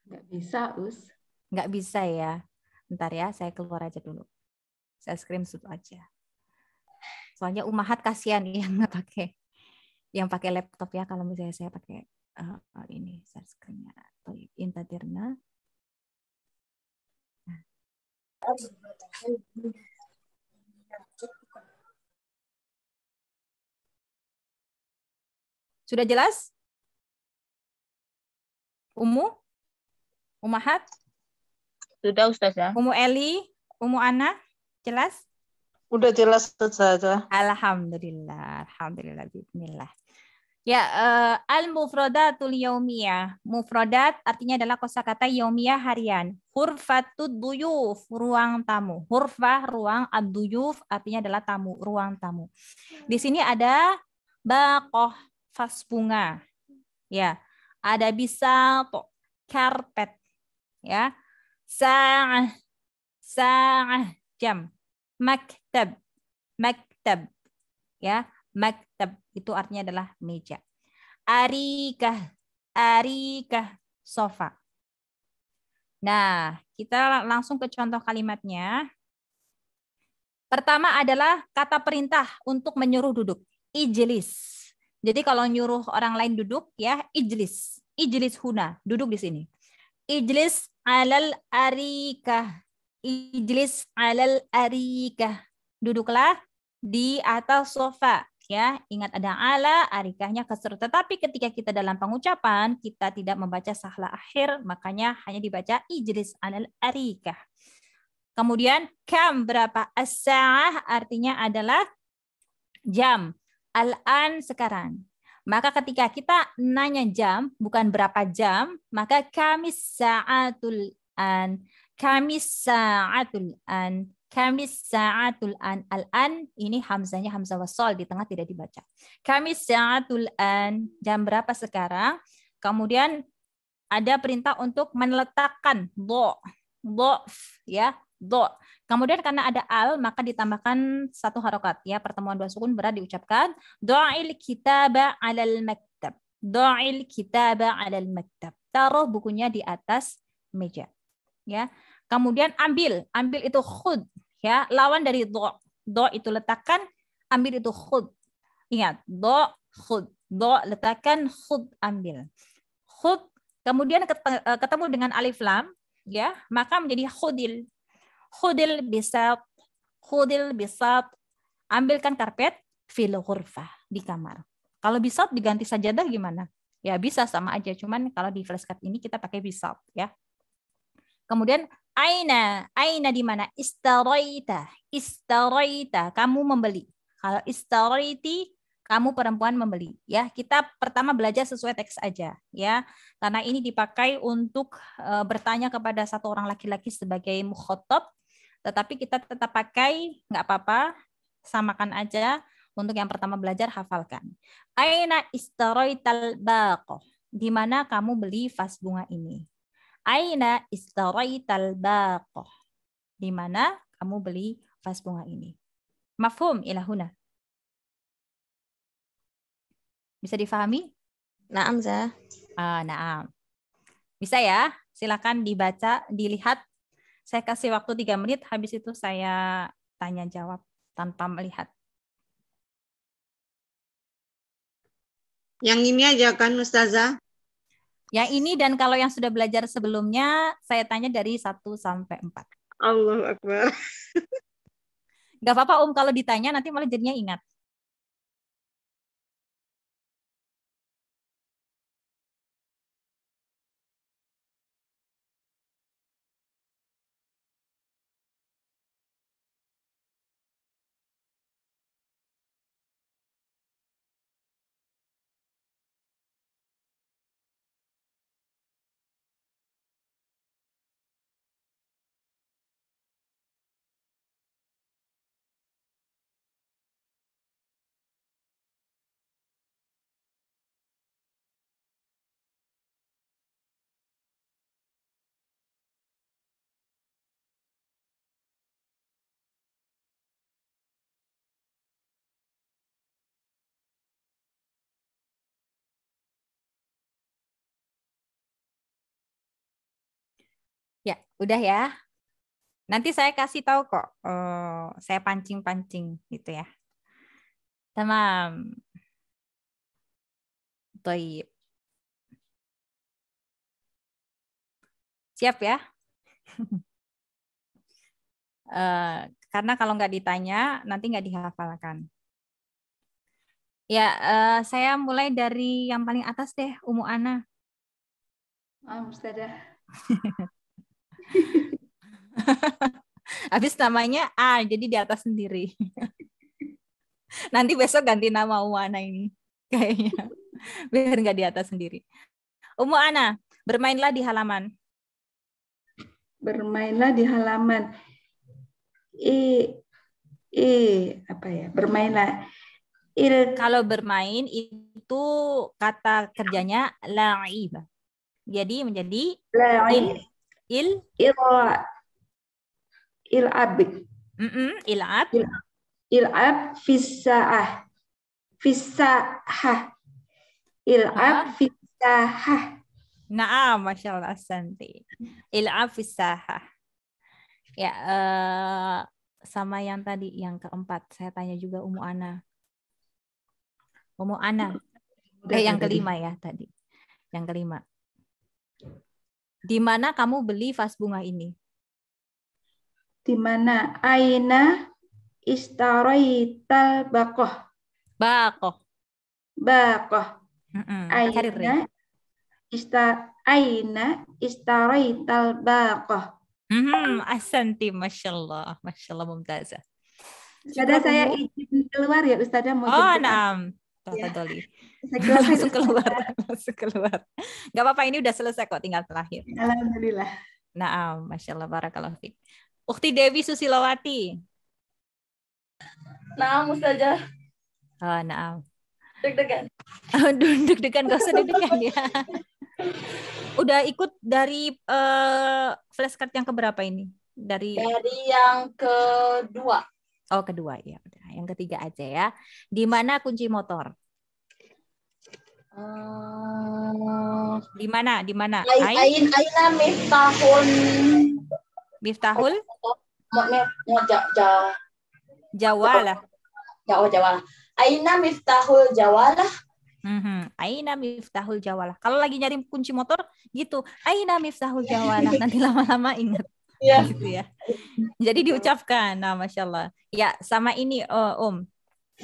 nggak bisa us nggak bisa ya ntar ya, saya keluar aja dulu. Saya screenshot aja. Soalnya Umahat kasihan yang nggak pakai yang pakai laptop ya kalau misalnya saya pakai uh, ini sunscreennya atau Intadirna. Sudah jelas? Umu? Umahat? Sudah Ustaz ya Umu Eli? Umu Ana? Jelas? Udah jelas saja. Alhamdulillah, alhamdulillah bismillah. Ya, uh, eh, al mufradatul yaumiyah. Mufradat artinya adalah kosakata yaumiyah harian. Hurfatud duyuf, ruang tamu. Hurfah, ruang abduyuf artinya adalah tamu, ruang tamu. Di sini ada bakoh, vas bunga. Ya, ada bisa karpet. Ya. Sa'ah, sa'ah jam. Maktab, maktab. Ya, maktab itu artinya adalah meja. Arika, Arika, sofa. Nah, kita langsung ke contoh kalimatnya. Pertama adalah kata perintah untuk menyuruh duduk. Ijlis. Jadi kalau nyuruh orang lain duduk ya ijlis. Ijlis huna, duduk di sini. Ijlis alal Arika, Ijlis alal Arika, Duduklah di atas sofa ya. Ingat ada ala, arikahnya kasr. Tetapi ketika kita dalam pengucapan, kita tidak membaca sahla akhir, makanya hanya dibaca ijlis alal arikah. Kemudian kam berapa as artinya adalah jam. Al-an sekarang. Maka ketika kita nanya jam, bukan berapa jam, maka kami sa'atul an. Kami sa'atul an. Kamis sa'atul an. Al-an ini hamzanya hamzah wasol di tengah tidak dibaca. Kamis sa'atul an. Jam berapa sekarang? Kemudian ada perintah untuk meletakkan do. Do ya, do. Kemudian karena ada al maka ditambahkan satu harokat ya pertemuan dua sukun berat diucapkan do'il kitaba 'alal maktab. kitab al al maktab. Taruh bukunya di atas meja. Ya. Kemudian ambil, ambil itu khud ya, lawan dari do. Do itu letakkan, ambil itu khud. Ingat, do khud. Do letakkan khud ambil. Khud kemudian eh, ketemu dengan alif lam ya, maka menjadi khudil. Khudil bisat, khudil bisat. Ambilkan karpet fil ghurfah di kamar. Kalau bisat diganti sajadah gimana? Ya bisa sama aja, cuman kalau di flashcard ini kita pakai bisat ya. Kemudian Aina, aina di mana? Istaraita, istaraita. Kamu membeli. Kalau istaraiti, kamu perempuan membeli. Ya, kita pertama belajar sesuai teks aja, ya. Karena ini dipakai untuk e, bertanya kepada satu orang laki-laki sebagai mukhotob, tetapi kita tetap pakai nggak apa-apa, samakan aja. Untuk yang pertama belajar hafalkan. Aina istaraital baqo. Di mana kamu beli vas bunga ini? Aina istaraital baqah? Di mana kamu beli vas bunga ini? Mafhum ilahuna. Bisa difahami? Naam, za. Ah, naam. Bisa ya? Silakan dibaca, dilihat. Saya kasih waktu tiga menit, habis itu saya tanya jawab tanpa melihat. Yang ini aja kan Ustazah? Yang ini dan kalau yang sudah belajar sebelumnya, saya tanya dari 1 sampai 4. Allah Akbar. Gak apa-apa Om kalau ditanya nanti malah jadinya ingat. Udah ya. Nanti saya kasih tahu kok. Uh, saya pancing-pancing gitu ya. Tamam. Baik. Siap ya? Eh, karena kalau nggak ditanya, nanti nggak dihafalkan. Ya, eh, saya mulai dari yang paling atas deh, Umu Ana. Oh, Ustazah. Habis namanya A, jadi di atas sendiri. Nanti besok ganti nama Ana ini kayaknya. Biar nggak di atas sendiri. Umu Ana, bermainlah di halaman. Bermainlah di halaman. I I apa ya? Bermainlah. Il. Kalau bermain itu kata kerjanya la'ib. Jadi menjadi la'ib. Il il ab Mm -mm, ilab. Ilab fisaah. Fisaah. ab fisaah. Naam, Masya Allah, Santi. fisa fisaah. Ya, uh, sama yang tadi, yang keempat. Saya tanya juga Umu Ana. Umu Ana. Eh, yang kelima ya tadi. Yang kelima. Di mana kamu beli vas bunga ini? Di mana? Aina istaraital bakoh. Bakoh. Bakoh. Aina ista aina istaraital bakoh. Mm -hmm. Asanti, masya Allah, masya Allah mumtazah. Ada saya ya? izin keluar ya Ustazah mau Oh, enam kata yeah. Doli. langsung keluar, langsung keluar. Gak apa-apa, ini udah selesai kok, tinggal terakhir. Alhamdulillah. Nah, um, Masya Allah, Barakallahu Fik. Ukti Dewi Susilowati. Naam, Ustazah. Oh, naam. Deg-degan. Deg-degan, gak usah deg-degan ya. Udah ikut dari uh, eh, flashcard yang keberapa ini? Dari, dari yang kedua. Oh, kedua ya. yang ketiga aja ya. Di mana kunci motor? Eh, di mana? Di mana? Ain aina miftahul Miftahul? Jawalah. Jawa jawalah. Aina miftahul jawalah. Mm-hmm. Aina miftahul jawalah. Kalau lagi nyari kunci motor gitu, Aina miftahul jawalah. Nanti lama-lama ingat. Yeah. gitu ya. Jadi diucapkan. Nah, masya Allah. Ya, sama ini, uh, Om. Um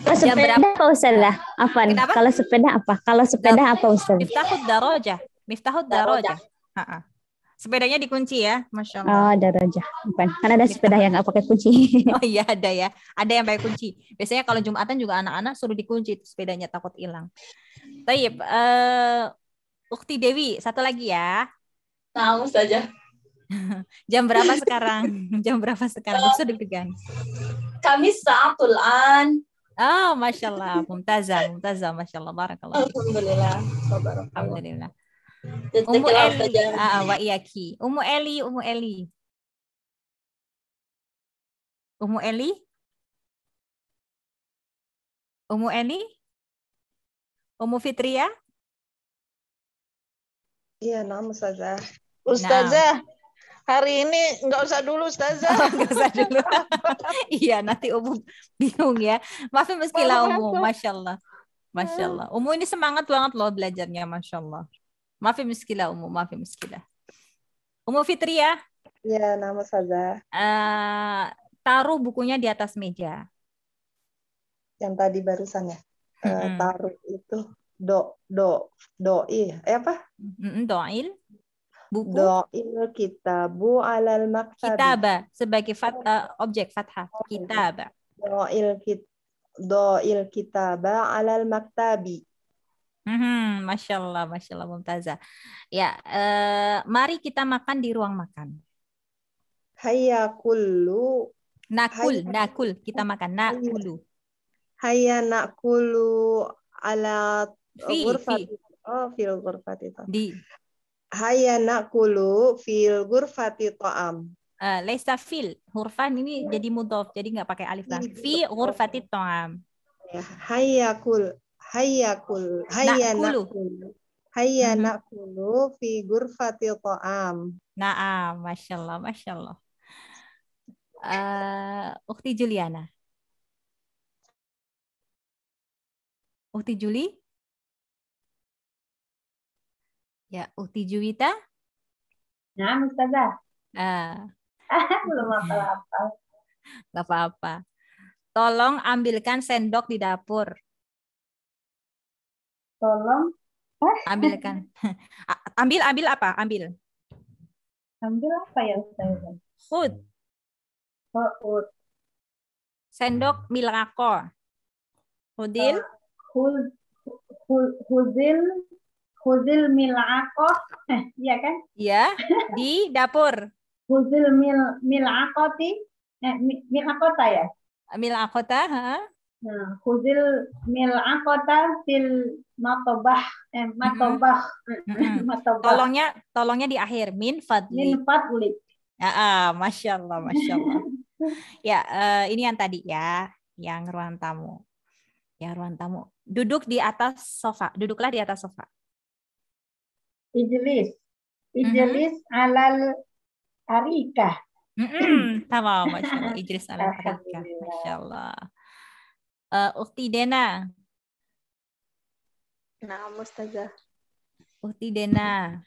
kalau sepeda apa Ustaz lah? Apa? Kalau sepeda apa? Kalau sepeda Dar apa Ustaz? Miftahud daroja. Miftahud daroja. Sepedanya dikunci ya, masya Allah. Oh, daroja. Bukan, kan ada sepeda yang nggak pakai kunci. oh iya ada ya, ada yang pakai kunci. Biasanya kalau jumatan juga anak-anak suruh dikunci sepedanya takut hilang. Taib, uh, Ukti Dewi, satu lagi ya. Tahu saja. Jam berapa sekarang? Jam berapa sekarang? Sudah deg-degan. Kami saatul an Ah, oh, masya Allah, mumtazah, mumtazah, masya Allah, barakallah. Alhamdulillah, Alhamdulillah. Umu Eli, ah, ah, wa iyaki. Umu Eli, Umu Eli. Umu Eli? Umu Eli? Umu Fitria? Iya, nama Ustazah. Nah. Ustazah. Nah hari ini nggak usah dulu Ustazah. Oh, nggak usah dulu. iya, nanti umum bingung ya. Maafin ya, meskilah umum, Masya Allah. Masya Allah. Umum ini semangat banget loh belajarnya, Masya Allah. Maafin ya, meskilah umum, maafin ya, meski lah Umum Fitri ya. Iya, nama saja. Uh, eh, taruh bukunya di atas meja. Yang tadi barusan ya. Uh, taruh itu do do iya. eh apa? Doil buku doil kitabu alal maktabi kitaba sebagai fat, uh, objek fathah oh, iya. kitaba doil kit doil kitaba alal maktabi Hmm, masya Allah, masya Allah, Mumtaza. Ya, uh, mari kita makan di ruang makan. Hayya kullu. Nakul, Hayya. nakul, kita makan nakulu. Hayya nakulu ala fi, ghurfati. Fi. Oh, fil ghurfati. Di Haya nakulu fil gurfati to'am. Uh, eh, Laisa fil. Hurfan ini jadi mudof. jadi nggak pakai alif lah. Iya. Fi gurfati to'am. Haya kul. Haya kul. Haya nakulu. Haya mhm. nakulu fi gurfati to'am. Naam. Masya Allah. Masya Allah. Uh, eh, Ukti Juliana. Ukti Juli? Ya, Uhti Juwita? Nah, Mustazah. Ah. Belum apa-apa. Gak apa-apa. Tolong ambilkan sendok di dapur. Tolong ambilkan. ambil ambil apa? Ambil. Ambil apa ya Ustazah? Food. Oh, food. Sendok milako. Hudil. Uh, eh, hudil Huzil milako, eh, iya kan? Iya, di dapur. Huzil mil mil'akoti, eh, mil'akota ya? Mil'akota, ha? Nah, Huzil mil'akota fil matobah, eh, matobah. matobah. Tolongnya, tolongnya di akhir, min fadli. Min fadli. Ah, ah, Masya Allah, Masya Allah. ya, uh, ini yang tadi ya, yang ruang tamu. Ya, ruang tamu. Duduk di atas sofa, duduklah di atas sofa ijlis. Ijlis mm -hmm. alal arikah. Mm-mm, tamam, Masya Allah. Ijlis alal arikah. Masya Allah. Uh, Ukti Dena. Nah, Mustaja. Ukti Dena.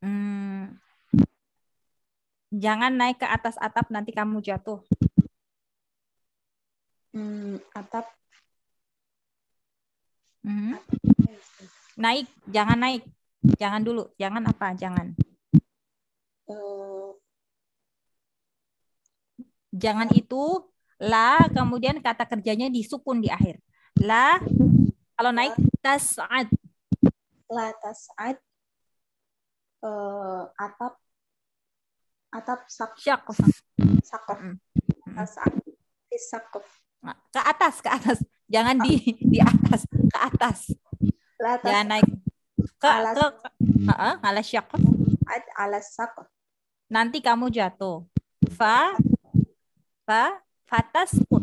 Hmm. Jangan naik ke atas atap, nanti kamu jatuh. Hmm, atap. Hmm. Naik, jangan naik. Jangan dulu, jangan apa? Jangan. Eh. jangan itu la kemudian kata kerjanya disukun di akhir. La kalau naik tas'ad. La tas'ad uh, atap atap sak sakof. Sakof. sakof. Nah, ke atas, ke atas. Jangan ah. di di atas, ke atas. La Jangan naik ala alas, ke, uh, alas Nanti kamu jatuh. Fa, fa, fatas put.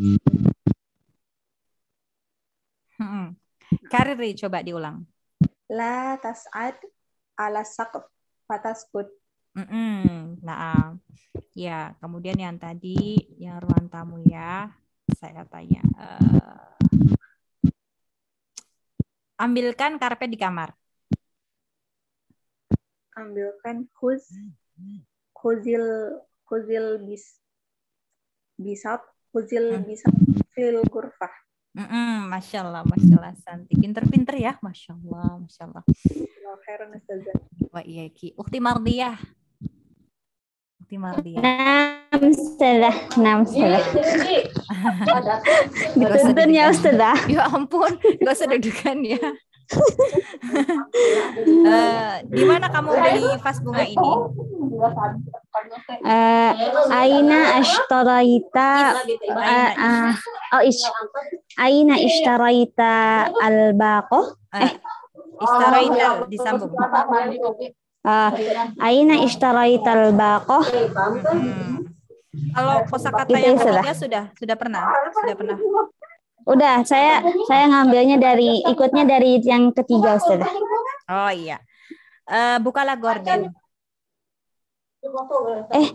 Hmm. Kariri, coba diulang. La tas'ad alas syaqaf fatas put. Nah, ya kemudian yang tadi yang ruang tamu ya saya tanya. Eh, ambilkan karpet di kamar ambilkan khuz kuzil khuzil bis bisab khuzil hmm. bisab fil gurfah mm -mm, masya Allah masya Allah Santi pinter-pinter ya masya Allah masya Allah Wah, iya ki ukti mardiyah ukti mardiyah enam sudah, enam setelah dituntun ya ustazah ya ampun gak usah dudukan ya uh, di mana kamu beli vas bunga ini? Uh, aina ashtaraita uh, uh, oh ish, aina ishtaraita albaqo eh ishtaraita disambung uh, aina ishtaraita albaqo hmm. kalau kosakata yang sudah sudah pernah sudah pernah Udah, saya saya ngambilnya dari ikutnya dari yang ketiga Ustaz. Oh iya. Uh, bukalah gorden. Eh,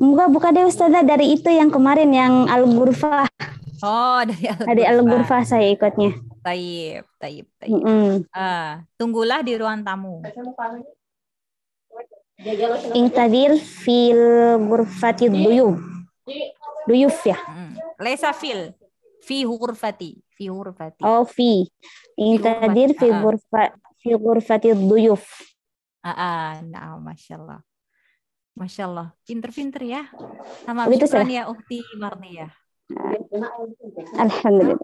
enggak buka deh Ustazah dari itu yang kemarin yang Al-Ghurfah. Oh, dari Al-Ghurfah. Dari al saya ikutnya. Taib, taib, taib. Mm -hmm. uh, tunggulah di ruang tamu. intadir fil gurfatid duyuf Duyuf ya. Mm. Lesa fil fi hurfati fi hurfati oh fi intadir fi hurfa fi ah, ah. hurfati duyuf ah nah masya masyaAllah, masya pintar pinter ya sama syukran ya ukti Marnia ya. Alhamdulillah.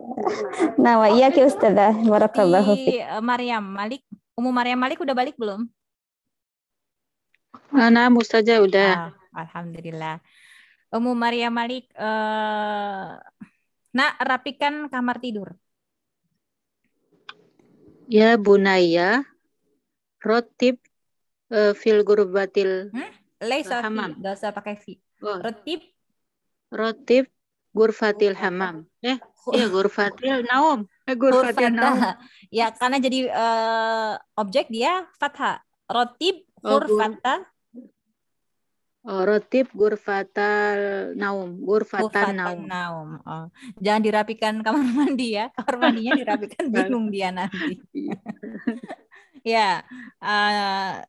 Nah, wa iya ke Ustazah. Barakallahu fi. Eh, Maryam Malik, Umu Maryam Malik udah balik belum? Nah, Mustaja udah. Ah, Alhamdulillah. Umum Maryam Malik eh uh Nak, rapikan kamar tidur. Ya bunaya, rotib uh, fil gurbatil hmm? Laisa hamam. Gak usah pakai fi. Oh. Rotib. Rotib gurfatil hamam. Eh, iya gurfatil naum. Eh, gurfatil naum. Ya, karena jadi uh, objek dia fathah. Rotib oh, gurfata Oh, rotib gurfatal naum, gurfata naum. naum. Oh. Jangan dirapikan kamar mandi ya. Kamar mandinya dirapikan bingung dia nanti. Iya. ya, uh,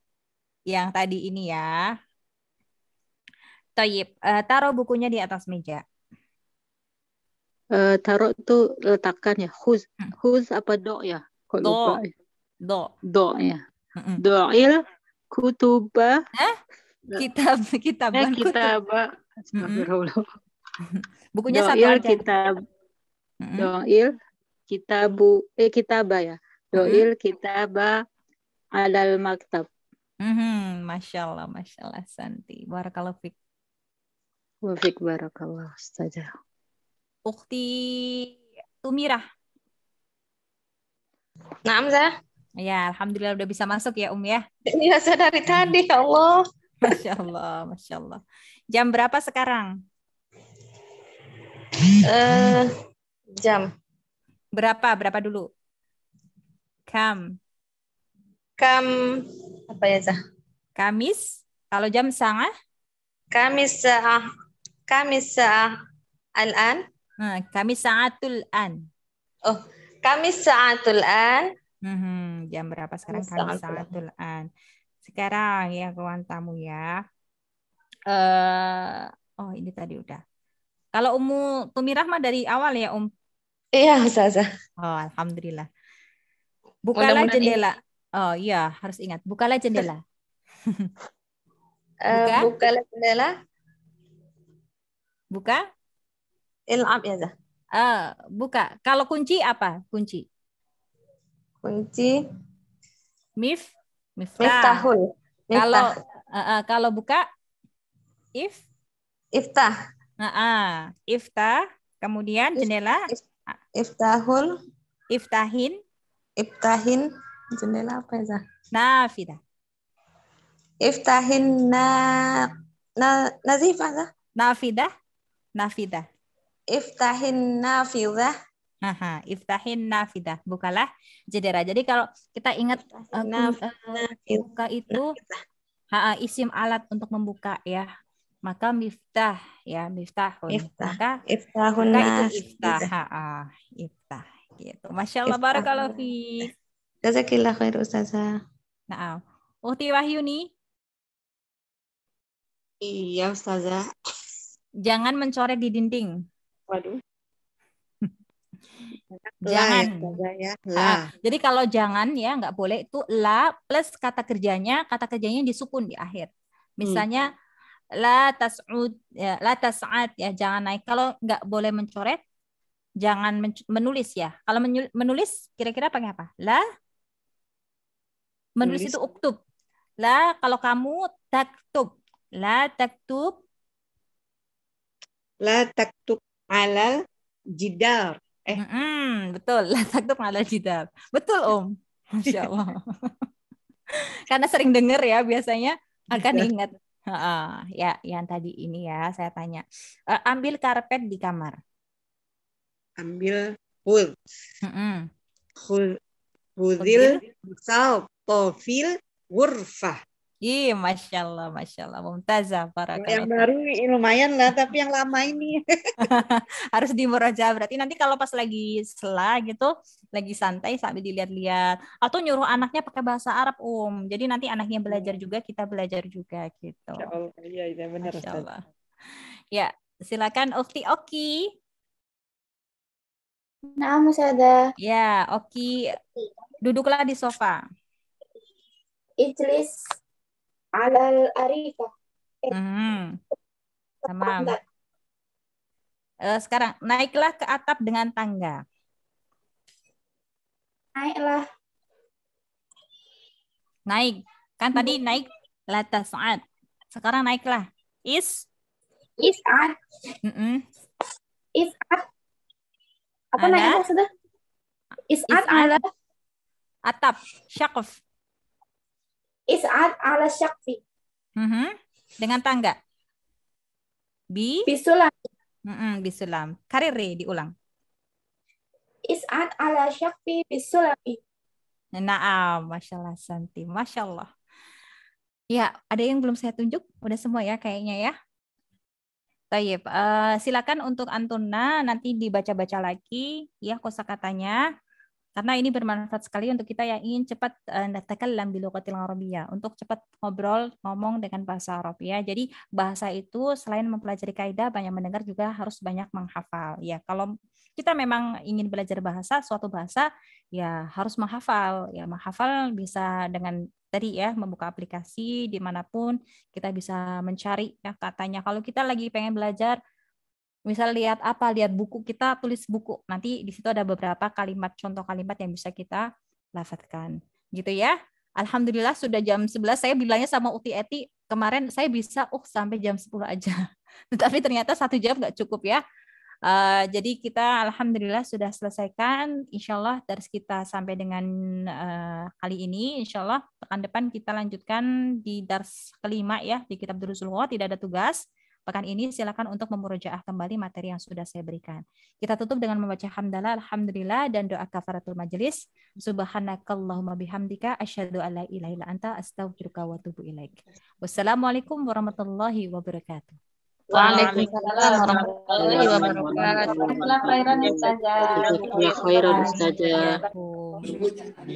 yang tadi ini ya. Toyib, uh, eh, taruh bukunya di atas meja. Uh, taruh tuh letakkan ya. Huz, huz hmm. apa do ya? do. Lupa. Ya? Do. Do ya. Mm -mm. Do'il kutuba. Huh? kitab kitab mm-hmm. bukunya satu aja kitab doil kitabu eh kitaba ya doil kitaba alal maktab mm-hmm. masya allah masya allah santi barakallah fik Wafik barakallah saja. Ukti umirah Naam, Zah. Ya, alhamdulillah udah bisa masuk ya, Um ya. Iya, saya dari tadi, ya Allah. Masya Allah, Masya Allah. Jam berapa sekarang? Uh, jam. Berapa? Berapa dulu? Kam. Kam apa ya Zah? Kamis. Kalau jam sangah? Kamis sah. Kamis sah. Al-an. Nah, Kamis saatul an. Oh, Kamis saatul an. Mm -hmm. Jam berapa sekarang? Kamis saatul an. Sekarang ya kawan tamu ya. Uh, oh ini tadi udah. Kalau Umu Tumi Rahma dari awal ya Om? Um? Iya, saza Oh, Alhamdulillah. Bukalah Mudah jendela. Ini. Oh iya, harus ingat. Bukalah jendela. Eh, buka. bukalah jendela. Buka. Ilham eh, ya, Zah. Uh, buka. Kalau kunci apa? Kunci. Kunci. Mif. Miftah. Miftahul. Miftah. Kalau uh, eh, uh, eh, kalau buka if iftah. Uh, uh, iftah, kemudian jendela iftahul iftahin iftahin jendela apa ya? Nafida. Iftahin na, na nazifah. nafida nafida Iftahin nafidah. Haha, iftahin nafidah, bukalah jendela. Jadi kalau kita ingat uh, buka itu ha, isim alat untuk membuka ya. Maka miftah ya, miftahun. Iftah. Maka, iftahun maka itu iftah. Ha, iftah gitu. Masya Allah barakallah fi. Jazakillah khair ustazah. Nah, Uhti Wahyuni. Iya ustazah. Jangan mencoret di dinding. Waduh jangan ya, jadi kalau jangan ya nggak boleh itu la plus kata kerjanya kata kerjanya disukun di akhir hmm. misalnya hmm. la tasud ya, la tasat ya jangan naik kalau nggak boleh mencoret jangan men menulis ya kalau menulis kira-kira pakai apa la menulis Nulis. itu uktub la kalau kamu taktub la taktub la taktub alal jidar Eh, mm-hmm, betul. Takdub ala jidab. Betul, Om. Masya Allah. Karena sering dengar ya biasanya akan ingat. Uh, ya, yang tadi ini ya saya tanya. Uh, ambil karpet di kamar. Ambil full. Khudil musal tofil wurfah. Ih, masya Allah, masya Allah, mumtazah para Yang baru lumayan lah, tapi yang lama ini harus dimuraja. Berarti nanti kalau pas lagi sela gitu, lagi santai sambil dilihat-lihat, atau nyuruh anaknya pakai bahasa Arab, um. Jadi nanti anaknya hmm. belajar juga, kita belajar juga gitu. iya, iya benar. Masya Allah. Ya, silakan Ukti Oki. Nah, ada. Ya, Oki, duduklah di sofa. Ijlis alal arifah. Eh, hmm. Tamam. Uh, eh, sekarang naiklah ke atap dengan tangga. Naiklah. Naik. Kan tadi hmm. naik lata saat. Sekarang naiklah. Is. Is at. Mm -mm. Is at. Apa naiklah sudah? Is, is at, at. Atap. Syakuf at ala syakfi. Mm-hmm. Dengan tangga. Bi? Bisulam. Mm-mm, bisulam. Kariri diulang. at ala syakfi bisulami. Naam, Masya Allah Santi. Masya Allah. Ya, ada yang belum saya tunjuk? Udah semua ya kayaknya ya. Tayyip, uh, eh, silakan untuk Antuna nanti dibaca-baca lagi ya kosakatanya karena ini bermanfaat sekali untuk kita yang ingin cepat mendatangkan eh, dalam bilokotil Arabia untuk cepat ngobrol ngomong dengan bahasa Arab ya. Jadi bahasa itu selain mempelajari kaidah banyak mendengar juga harus banyak menghafal ya. Kalau kita memang ingin belajar bahasa suatu bahasa ya harus menghafal ya menghafal bisa dengan tadi ya membuka aplikasi dimanapun kita bisa mencari ya katanya kalau kita lagi pengen belajar misal lihat apa lihat buku kita tulis buku nanti di situ ada beberapa kalimat contoh kalimat yang bisa kita lafatkan gitu ya Alhamdulillah sudah jam 11 saya bilangnya sama Uti Eti kemarin saya bisa uh sampai jam 10 aja tetapi ternyata satu jam nggak cukup ya Uh, jadi kita alhamdulillah sudah selesaikan, insya Allah dari kita sampai dengan uh, kali ini, insya Allah pekan depan kita lanjutkan di dars kelima ya di kitab Durusul Tidak ada tugas. Pekan ini silakan untuk memurojaah kembali materi yang sudah saya berikan. Kita tutup dengan membaca hamdalah alhamdulillah dan doa kafaratul majelis. Subhanakallahumma bihamdika asyhadu alla ilaha illa anta astaghfiruka wa atubu ilaik. Wassalamualaikum warahmatullahi wabarakatuh. Waalaikumsalam warahmatullahi wabarakatuh. Ya khairan ustazah.